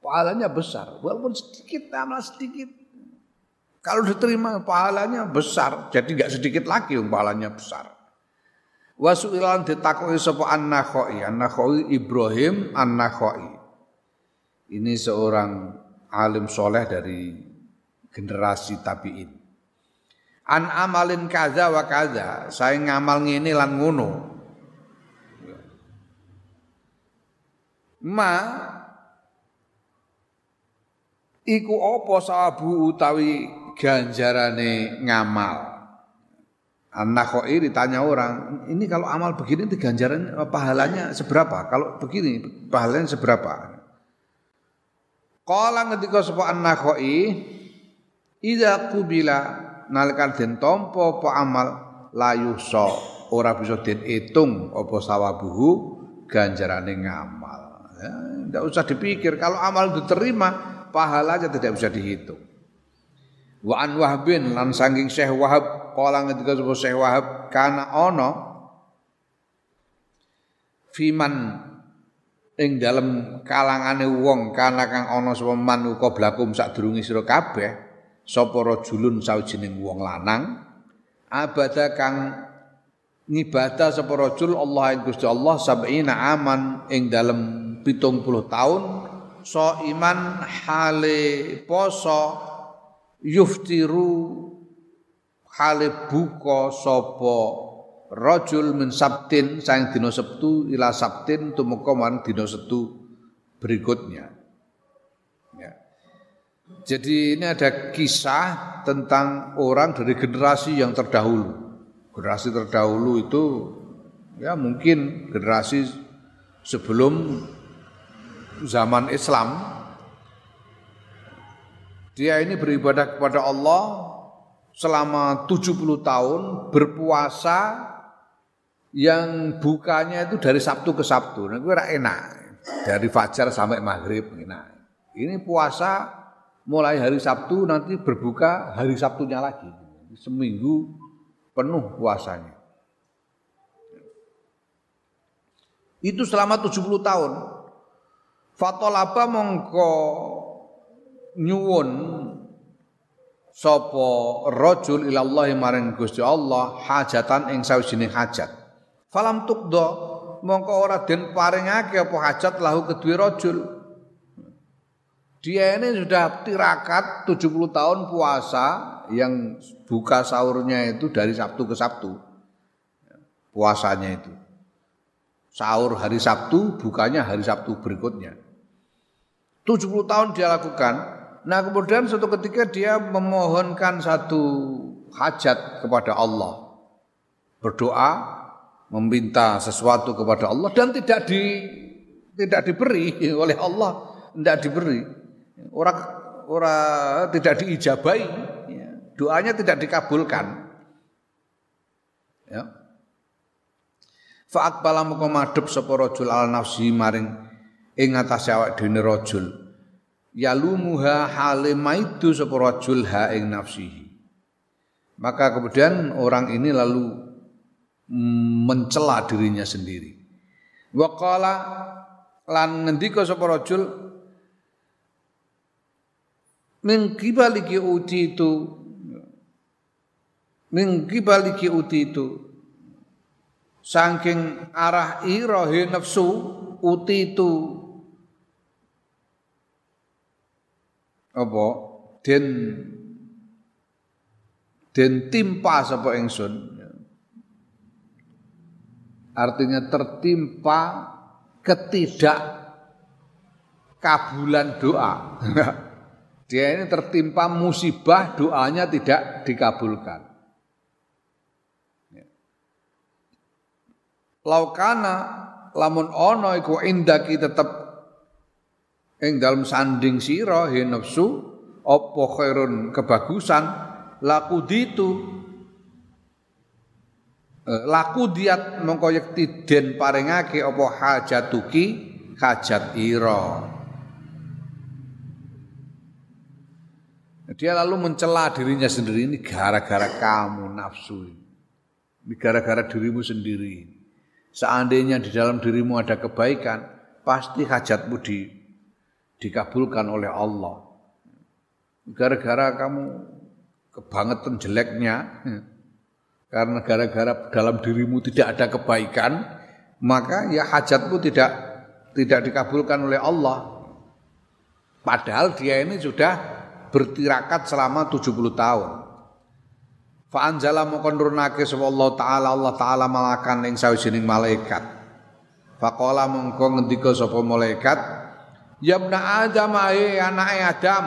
pahalanya besar, walaupun sedikit amal sedikit kalau diterima pahalanya besar, jadi nggak sedikit lagi um, pahalanya besar. Wasuilan ditakoi sapa An-Nakhoi, An-Nakhoi Ibrahim An-Nakhoi. Ini seorang alim soleh dari generasi tabi'in. An amalin kaza wa kaza, saya ngamal ngene lan ngono. Ma iku apa sawabu utawi ganjarane ngamal. anak nakhoi ditanya orang, ini kalau amal begini ganjaran pahalanya seberapa? Kalau begini pahalanya seberapa? Kala ketika sebuah anak nakhoi "Idza kubila nalikan den tompo po amal layu so ora bisa den itung sawabuhu ganjarane ngamal." Ya, usah dipikir kalau amal diterima pahalanya tidak bisa dihitung. Wa an Wahbin lan sangking Syekh Wahab kala ngendika sapa Syekh Wahab kana ana fiman ing dalem kalangane wong kana kang ana sapa man uka blakum sadurunge sira kabeh sapa rajulun sawijining wong lanang abada kang ngibadah sapa rajul Allah ing Gusti Allah sab'ina aman ing dalem 70 taun so iman hale poso yuftiru hale buka sapa rajul min sabtin sang dina Sabtu ila sabtin tumeka man dina Setu berikutnya. Ya. Jadi ini ada kisah tentang orang dari generasi yang terdahulu. Generasi terdahulu itu ya mungkin generasi sebelum zaman Islam dia ini beribadah kepada Allah selama 70 tahun berpuasa yang bukanya itu dari Sabtu ke Sabtu. Nah, gue enak. Dari fajar sampai maghrib Nah, Ini puasa mulai hari Sabtu nanti berbuka hari Sabtunya lagi. Seminggu penuh puasanya. Itu selama 70 tahun. Fatolaba mongko nyuwun sapa rajul ilallahi maring Gusti Allah hajatan ing sawijining hajat. Falam tukdo mongko ora den paringake apa hajat lahu kedua rojul. Dia ini sudah tirakat 70 tahun puasa yang buka sahurnya itu dari Sabtu ke Sabtu. Puasanya itu. Sahur hari Sabtu, bukanya hari Sabtu berikutnya. 70 tahun dia lakukan, Nah kemudian suatu ketika dia memohonkan satu hajat kepada Allah. Berdoa, meminta sesuatu kepada Allah dan tidak di tidak diberi (laughs) oleh Allah, tidak diberi. Orang orang tidak diijabai, ya, doanya tidak dikabulkan. Ya. Fa'akbala muka madhep sapa rajul al nafsi maring ing atas awak dene rajul yalumuha hale maidu sapa rajul ha ing nafsihi maka kemudian orang ini lalu mencela dirinya sendiri wakala lan ngendika sapa rajul min qibali ki uti itu min qibali ki uti itu saking arah irahe nafsu uti itu apa den den timpa sapa ingsun artinya tertimpa ketidak kabulan doa (laughs) dia ini tertimpa musibah doanya tidak dikabulkan laukana lamun ono iku indaki tetap ing dalam sanding sira he nafsu apa khairun kebagusan laku ditu e, laku diat mengkoyek yekti den paringake apa hajatuki hajat ira Dia lalu mencela dirinya sendiri ini gara-gara kamu nafsu ini gara-gara dirimu sendiri. Seandainya di dalam dirimu ada kebaikan, pasti hajatmu di dikabulkan oleh Allah. Gara-gara kamu kebangetan jeleknya, karena gara-gara dalam dirimu tidak ada kebaikan, maka ya hajatmu tidak tidak dikabulkan oleh Allah. Padahal dia ini sudah bertirakat selama 70 tahun. Fa anzala mukon runake sapa Allah taala Allah taala malakan ing sawijining malaikat. Faqala mongko ngendika sapa malaikat Yabna Adam ae anake Adam.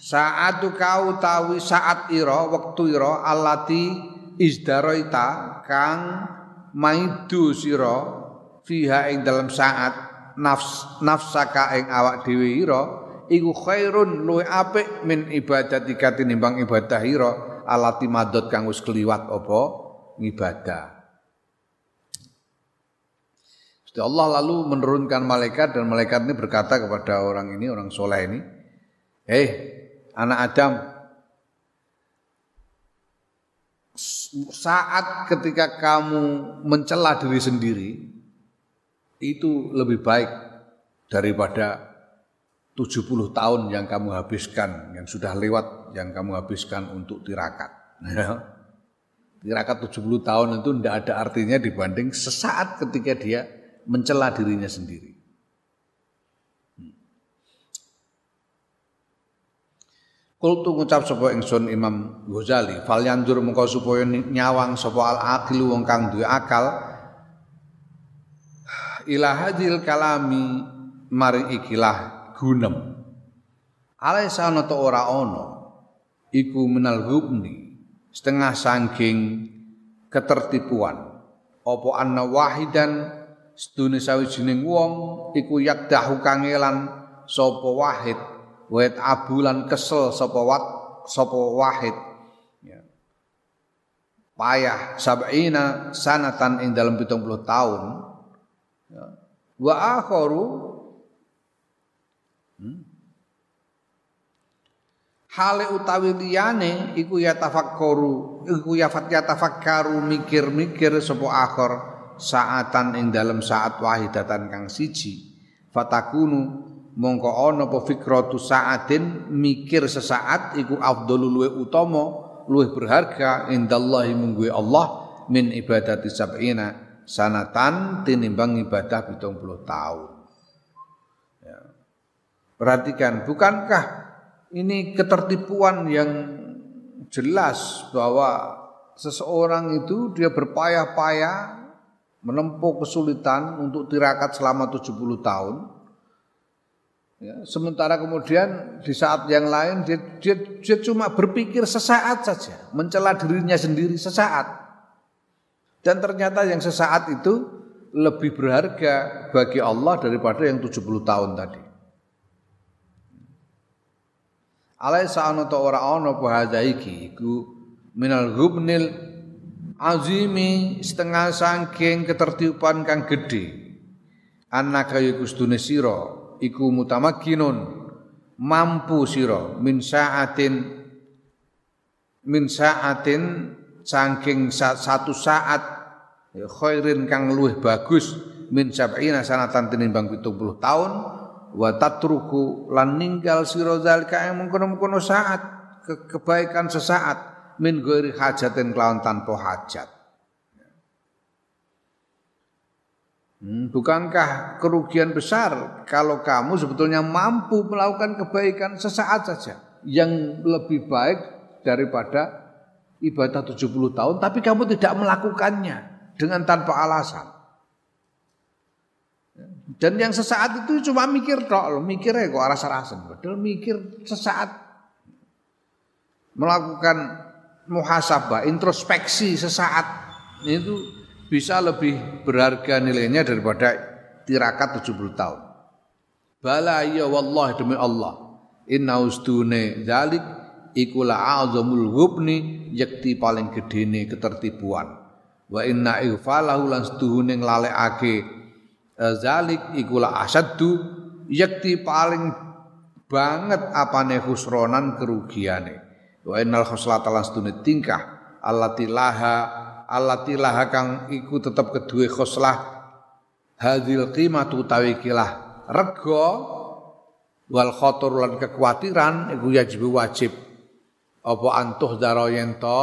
Saat kau tahu, saat ira wektu ira alati izdaroita kang maidu sira fiha ing dalam saat nafs nafsaka ing awak dhewe ira iku khairun luwe apik min ibadatika tinimbang ibadah ira alati madot kang wis kliwat apa ngibadah. Jadi Allah lalu menurunkan malaikat dan malaikat ini berkata kepada orang ini, orang soleh ini, Hei, eh, anak Adam, saat ketika kamu mencela diri sendiri, itu lebih baik daripada 70 tahun yang kamu habiskan, yang sudah lewat yang kamu habiskan untuk tirakat. Ya. tirakat 70 tahun itu tidak ada artinya dibanding sesaat ketika dia mencela dirinya sendiri. Kultu ngucap sapa ingsun Imam Ghazali, fal yanjur muka supaya nyawang sapa al aqilu wong kang duwe akal ila hadil kalami mari ikilah gunem. Alaisa ana to ora ana iku minal gubni setengah sangking ketertipuan. opo anna wahidan sedune sawijining wong iku yakdahu kang elan sapa wahid wet abulan kesel sapa wat sapa wahid ya. payah sab'ina sanatan ing dalam 70 tahun ya. wa akharu hmm. Hale utawi liyane iku ya tafakkaru iku ya fat ya tafakkaru mikir-mikir sapa akhir saatan ing dalam saat wahidatan kang siji fatakunu mongko ana apa fikratu saatin mikir sesaat iku afdhalul luwe utama luwih berharga indallahi mungguwe Allah min ibadati sab'ina sanatan tinimbang ibadah 70 tahun ya. perhatikan bukankah ini ketertipuan yang jelas bahwa seseorang itu dia berpayah-payah menempuh kesulitan untuk tirakat selama 70 tahun. Ya, sementara kemudian di saat yang lain dia, dia, dia cuma berpikir sesaat saja, mencela dirinya sendiri sesaat. Dan ternyata yang sesaat itu lebih berharga bagi Allah daripada yang 70 tahun tadi. Alaih sa'anu orang ora iku minal gubnil azimi setengah sangking ketertiupan kang anak kayu kustune siro iku mutamakinun mampu siro min saatin min saatin sangking satu saat ya, khairin kang luwih bagus min sab'ina sanatan tinimbang 70 tahun wa tatruku lan ninggal siro zalika yang mengkono-mengkono saat ke kebaikan sesaat min ghairi hajatin kelawan tanpa hajat. Hmm, bukankah kerugian besar kalau kamu sebetulnya mampu melakukan kebaikan sesaat saja yang lebih baik daripada ibadah 70 tahun tapi kamu tidak melakukannya dengan tanpa alasan. Dan yang sesaat itu cuma mikir tok lo, ya kok rasa rasa Padahal mikir sesaat melakukan muhasabah, introspeksi sesaat itu bisa lebih berharga nilainya daripada tirakat 70 tahun. Bala ya wallah demi Allah. Inna ustune zalik ikula azamul hubni yakti paling gedene ketertibuan. Wa inna ighfalahu lan setuhune nglalekake e, zalik ikula asaddu yakti paling banget apane khusronan kerugiane. Wa innal khoslata lastune tingkah allati laha allati laha kang iku tetep keduwe khoslah hadil qimatu tawikilah rego wal khatur lan kekhawatiran iku wajib wajib apa antuh daro yen to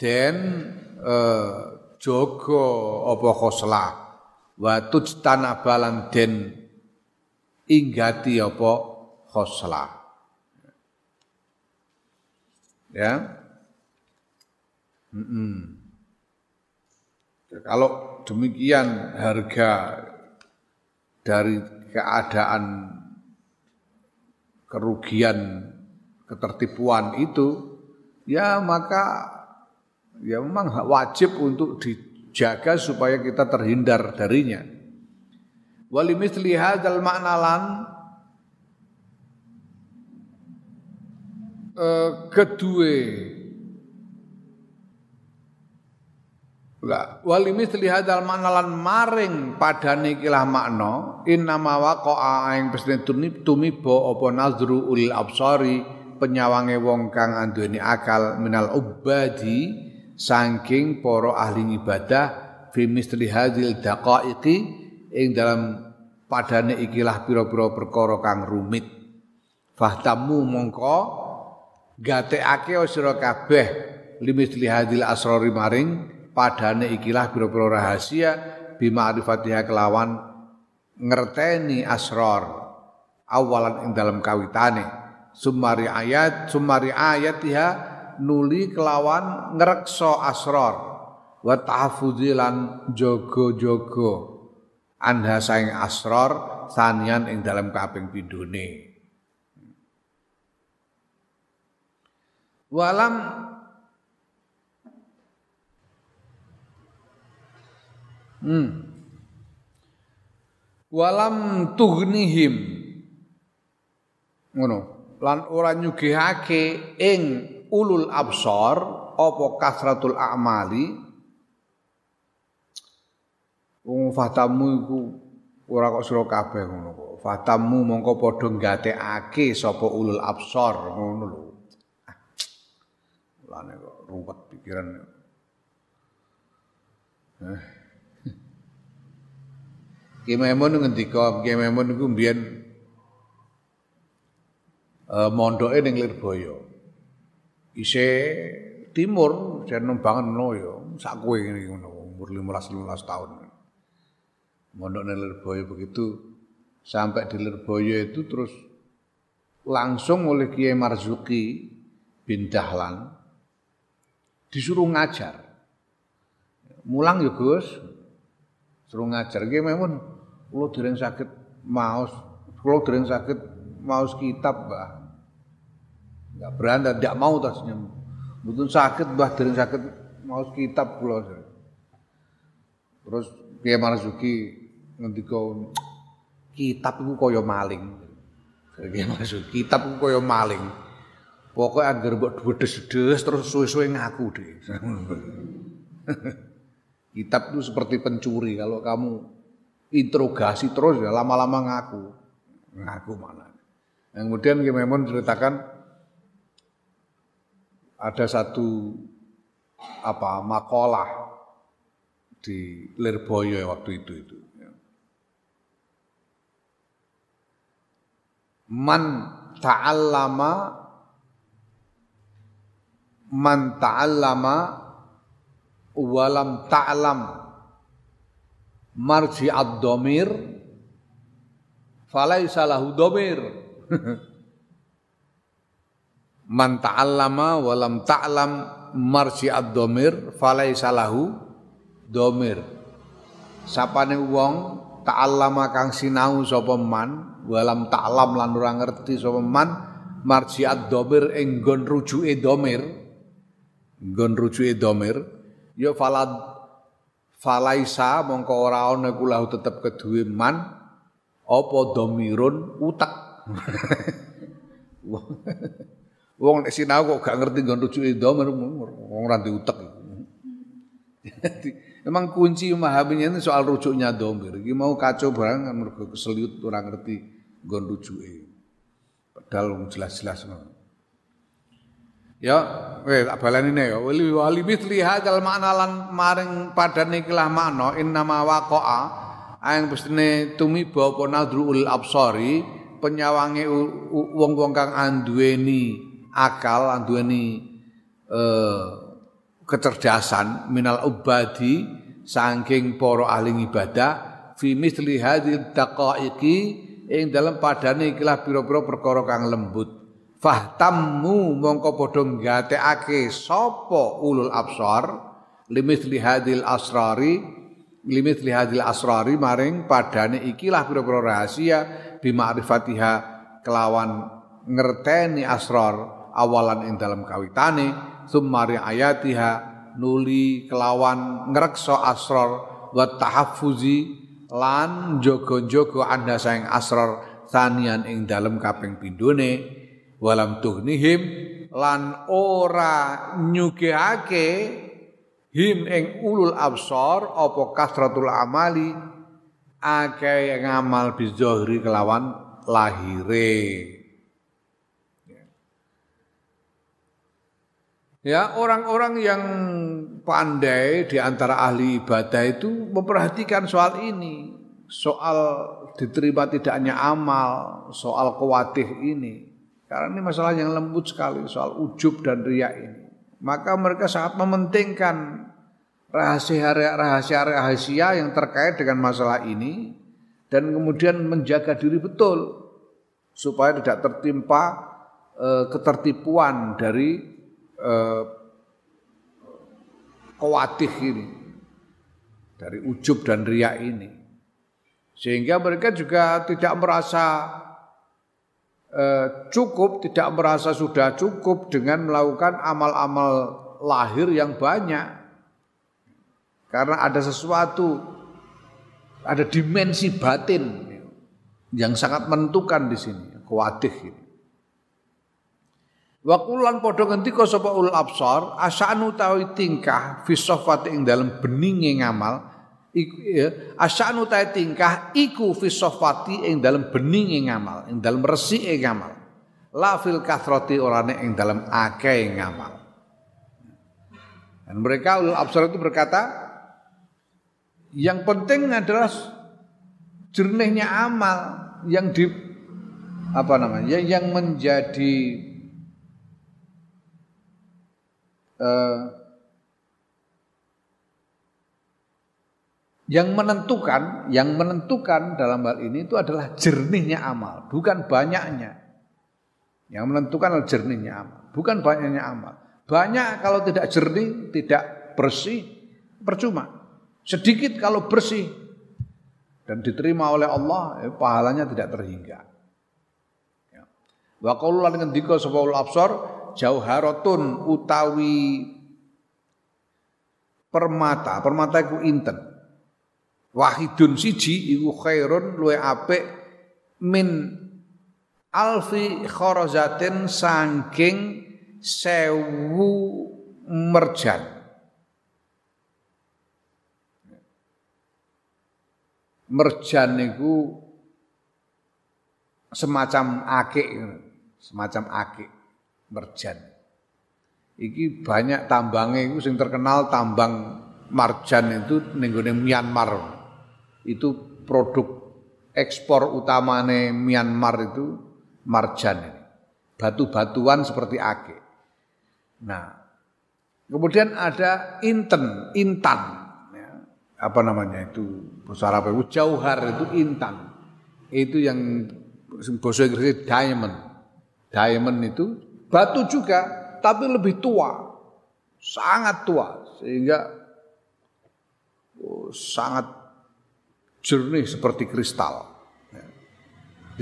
den eh, jogo apa khoslah wa tujtana balan den inggati apa khoslah Ya. Mm -mm. Kalau demikian harga dari keadaan kerugian ketertipuan itu ya maka ya memang wajib untuk dijaga supaya kita terhindar darinya. Walimis lihat dalam maknalan Eh, kedua Enggak. Wali misli hadal manalan maring padane ikilah makna in nama wako aeng pesen tumibo opo nazru ulil absari... penyawange wong kang anduweni akal minal ubadi sangking poro ahli ibadah fi misli hadil daqaiqi ing dalam padane ikilah piro-piro perkara kang rumit fahtamu mongko gatekake sira kabeh limisli hadil asrori maring padane ikilah biro-biro rahasia bimarifatiha kelawan ngerteni asror awalan ing dalam kawitane sumari ayat sumari ayat iha nuli kelawan ngrekso asror wa tahfudzilan jogo-jogo anha saing asror sanian ing dalam kaping biduni. walam hmm. walam tughnihim ngono lan ora nyugihake ing ulul absor apa kasratul amali wong fatamu iku ora kok sira kabeh ngono kok fatamu mongko padha nggateake sapa ulul absor ngono lho Lane kok ruwet pikiran. Eh. Ki Maimun ngendika Ki Maimun iku mbiyen eh, mondoke ning Lirboyo. Ise timur jan numbangan ngono ya, sak kowe ngene ngono umur 15-15 tahun. Mondok ning Lirboyo begitu sampai di Lirboyo itu terus langsung oleh Kiai Marzuki bin Dahlan disuruh ngajar. Mulang ya Gus. Suruh ngajar ki memang kula dereng sakit maos, kula dereng sakit maos kitab, Mbah. Enggak berani, enggak mau tasnya. Butuh sakit, bah dereng sakit maos kitab kula. Terus Kiai Marzuki kau kitab iku koyo maling. Kiai Marzuki kitab iku maling. Pokoknya agar buat dua desdes terus suwe-suwe ngaku deh. (laughs) Kitab tuh seperti pencuri kalau kamu interogasi terus ya lama-lama ngaku. Ngaku mana. Yang kemudian Memon ceritakan ada satu apa makalah di Lerboyo waktu itu itu. Man ta'allama man ta'allama walam ta'lam marji ad-dhamir falaisa lahu dhamir (laughs) man ta'allama walam ta'lam marji ad-dhamir falaisa lahu dhamir sapane wong ta'allama kang sinau sapa man walam ta'lam lan ora ngerti sapa man marji ad-dhamir enggon rujuke dhamir nggon rujuke domir ya falad falaisa mongko ora ana kula tetep keduwe man apa domirun utek (laughs) wong nek sinau kok gak ngerti nggon rujuke domir wong ora utek Emang kunci memahaminya ini soal rujuknya domir. Iki mau kacau barang mergo keseliut ora ngerti nggon rujuke. Padahal jelas-jelas ngono. Ya, weh tak baleni ne ya. Wali wali mithlihat al makna lan maring padane ikilah makna innama waqa'a aing pestine tumi bapa nadruul absari penyawange wong-wong kang andueni akal andueni eh, kecerdasan minal ubadi sangking poro ahli ibadah fi mithli hadhihi taqaiqi ing dalem padane ikilah pira-pira perkara kang lembut Fahtammu mongko padha ngateake sapa ulul absar limithli hadil asrari limithli hadil asrari maring padane ikilah pira-pira rahasia bima'rifatiha kelawan ngerteni asrar awalan ing dalam kawitane summari ayatiha nuli kelawan ngrekso asrar wa tahaffuzi lan jogo-jogo anda sayang asrar sanian ing dalam kaping pindone walam tuhnihim lan ora nyugihake him eng ulul absor opo kasratul amali akeh ngamal bizohri kelawan lahire Ya, orang-orang yang pandai di antara ahli ibadah itu memperhatikan soal ini, soal diterima tidaknya amal, soal kewatih ini. Karena ini masalah yang lembut sekali soal ujub dan riak ini. Maka mereka sangat mementingkan rahasia-rahasia yang terkait dengan masalah ini dan kemudian menjaga diri betul supaya tidak tertimpa e, ketertipuan dari e, eh, kewatih ini dari ujub dan riak ini sehingga mereka juga tidak merasa Eh, cukup, tidak merasa sudah cukup dengan melakukan amal-amal lahir yang banyak. Karena ada sesuatu, ada dimensi batin yang sangat menentukan di sini, kuatih ini. Wakulan podo ngendika sapa ul absar asanu tawi tingkah yang ing dalam beninge ngamal iku ya asyanu ta tingkah iku fi sofati ing dalam bening ing amal ing dalam resik ing amal la fil kathrati orane ing dalam akeh ing amal dan mereka ulul absar itu berkata yang penting adalah jernihnya amal yang di apa namanya yang menjadi uh, Yang menentukan, yang menentukan dalam hal ini itu adalah jernihnya amal, bukan banyaknya. Yang menentukan adalah jernihnya amal, bukan banyaknya amal. Banyak kalau tidak jernih, tidak bersih, percuma. Sedikit kalau bersih dan diterima oleh Allah, eh, pahalanya tidak terhingga. Ya. Wa qaulu lan ngendika sapa ul absar jauharatun utawi permata, permata iku inten wahidun siji iku khairun luwe apik min alfi kharazatin saking sewu merjan merjan niku semacam akik semacam akik merjan iki banyak tambangnya itu sing terkenal tambang marjan itu ning Myanmar itu produk ekspor utamane Myanmar itu marjan ini. Batu-batuan seperti ake. Nah, kemudian ada inten, intan. Ya, apa namanya itu? Bosara apa? itu jauhar itu intan. Itu yang bahasa Inggris diamond. Diamond itu batu juga tapi lebih tua. Sangat tua sehingga oh, sangat jernih seperti kristal. Ya.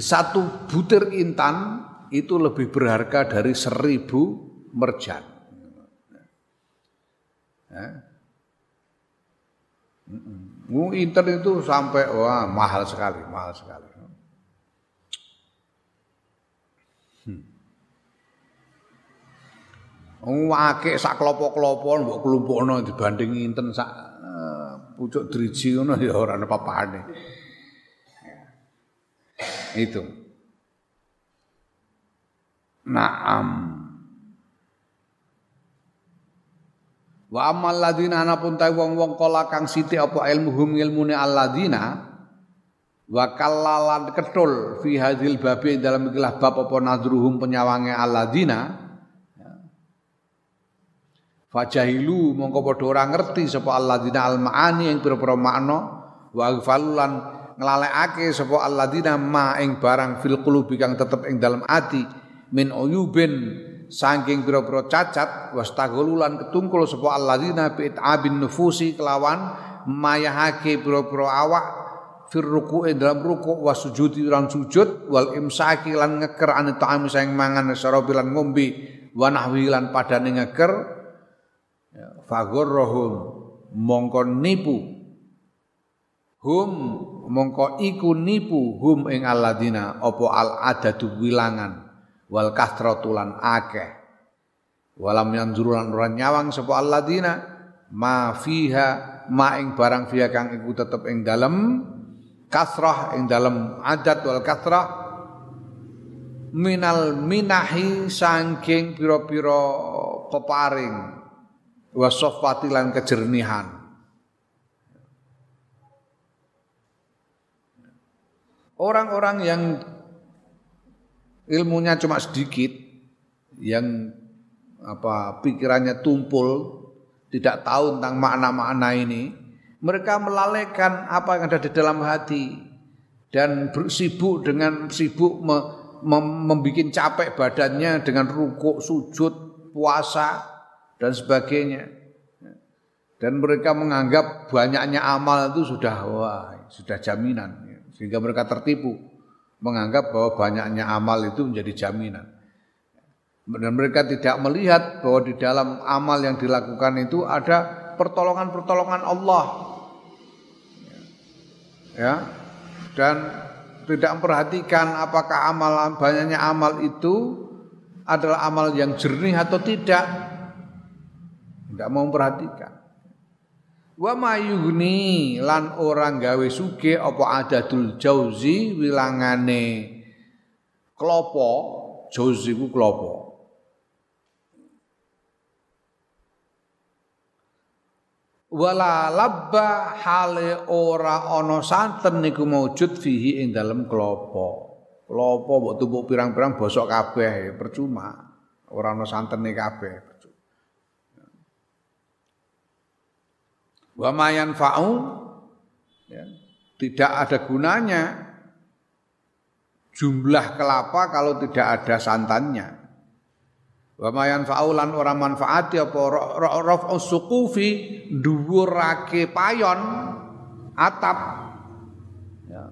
Satu butir intan itu lebih berharga dari seribu merjan. Ya. Mu intan itu sampai wah mahal sekali, mahal sekali. Wong hmm. akeh sak kelopok-kelopok, dibanding inten sak pucuk driji ngono ya ora ana papane. Itu. Naam. Wa amal ladina anapun ta wong-wong kala kang sithik apa ilmuhum ilmune alladina wa kallalan ketul fi hadzal babi dalam ikilah bab apa nazruhum penyawange alladina fajahilu mongko padha ora ngerti sapa alladzina almaani yang pira-pira makna wa agfalulan nglalekake sapa alladzina ma ing barang fil qulubi kang tetep ing dalam ati min uyubin saking pira-pira cacat wastaghalulan ketungkul sapa alladzina bi abin nufusi kelawan mayahake pira-pira awak fir ruku dalam ruku wa sujudi lan sujud wal imsaki lan ngeker ane ta'am saing mangan sarabilan ngombe wa nahwi lan padane ngeker fagorrohum mongko nipu hum mongko iku nipu hum ing alladina opo al adadu wilangan wal kastrotulan akeh walam jurulan orang nyawang sapa alladina ma fiha ma ing barang fiha kang iku tetep ing dalem kasrah ing dalem adat wal kasrah minal minahi sangking piro-piro peparing wasofati lan kejernihan Orang-orang yang ilmunya cuma sedikit, yang apa pikirannya tumpul, tidak tahu tentang makna-makna ini, mereka melalaikan apa yang ada di dalam hati dan bersibuk dengan sibuk me, me, membuat capek badannya dengan rukuk, sujud, puasa, dan sebagainya. Dan mereka menganggap banyaknya amal itu sudah wah, sudah jaminan sehingga mereka tertipu menganggap bahwa banyaknya amal itu menjadi jaminan. Dan mereka tidak melihat bahwa di dalam amal yang dilakukan itu ada pertolongan-pertolongan Allah. Ya. Dan tidak memperhatikan apakah amal banyaknya amal itu adalah amal yang jernih atau tidak tidak mau memperhatikan. Wa mayugni lan orang gawe suge apa adadul jauzi wilangane klopo jauzi ku klopo. Wala labba hale ora ono santen niku maujud fihi ing dalem klopo. Klopo mbok tumpuk pirang-pirang bosok kabeh percuma. Ora ana santene kabeh. Wa mayan fa'u ya, tidak ada gunanya jumlah kelapa kalau tidak ada santannya. Wa mayan fa'ulan ora ya apa raf'us suqufi dhuwurake payon atap ya.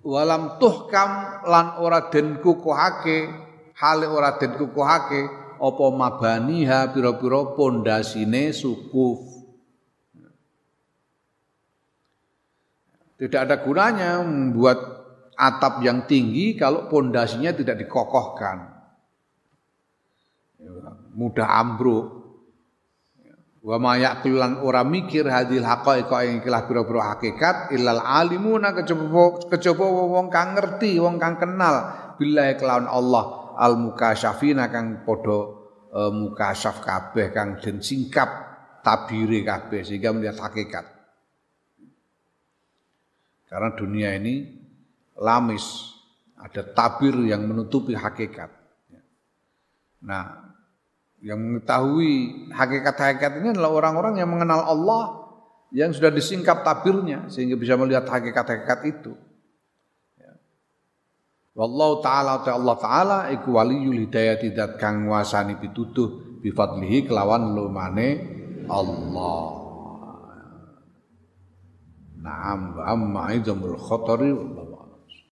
Walam tuhkam lan ora den kukuhake hale ora den kukuhake opo mabaniha pira-pira pondasine sukuf Tidak ada gunanya membuat atap yang tinggi kalau pondasinya tidak dikokohkan. Ya, mudah ambruk. Wa ma yaqilan ora mikir hadil haqaiqa ing kelah biro-biro hakikat ilal alimuna kecoba-kecoba, wong kang ngerti, wong kang kenal billahi kelawan Allah al mukasyafina kang padha eh, mukasyaf kabeh kang den singkap tabire kabeh sehingga melihat hakikat. Karena dunia ini lamis, ada tabir yang menutupi hakikat. Nah, yang mengetahui hakikat-hakikat ini adalah orang-orang yang mengenal Allah yang sudah disingkap tabirnya sehingga bisa melihat hakikat-hakikat itu. Wallahu taala ta Allah taala iku waliyul hidayah tidak kang nguasani pitutuh bifadlihi kelawan lumane Allah. نعم أما عدم الخطر والله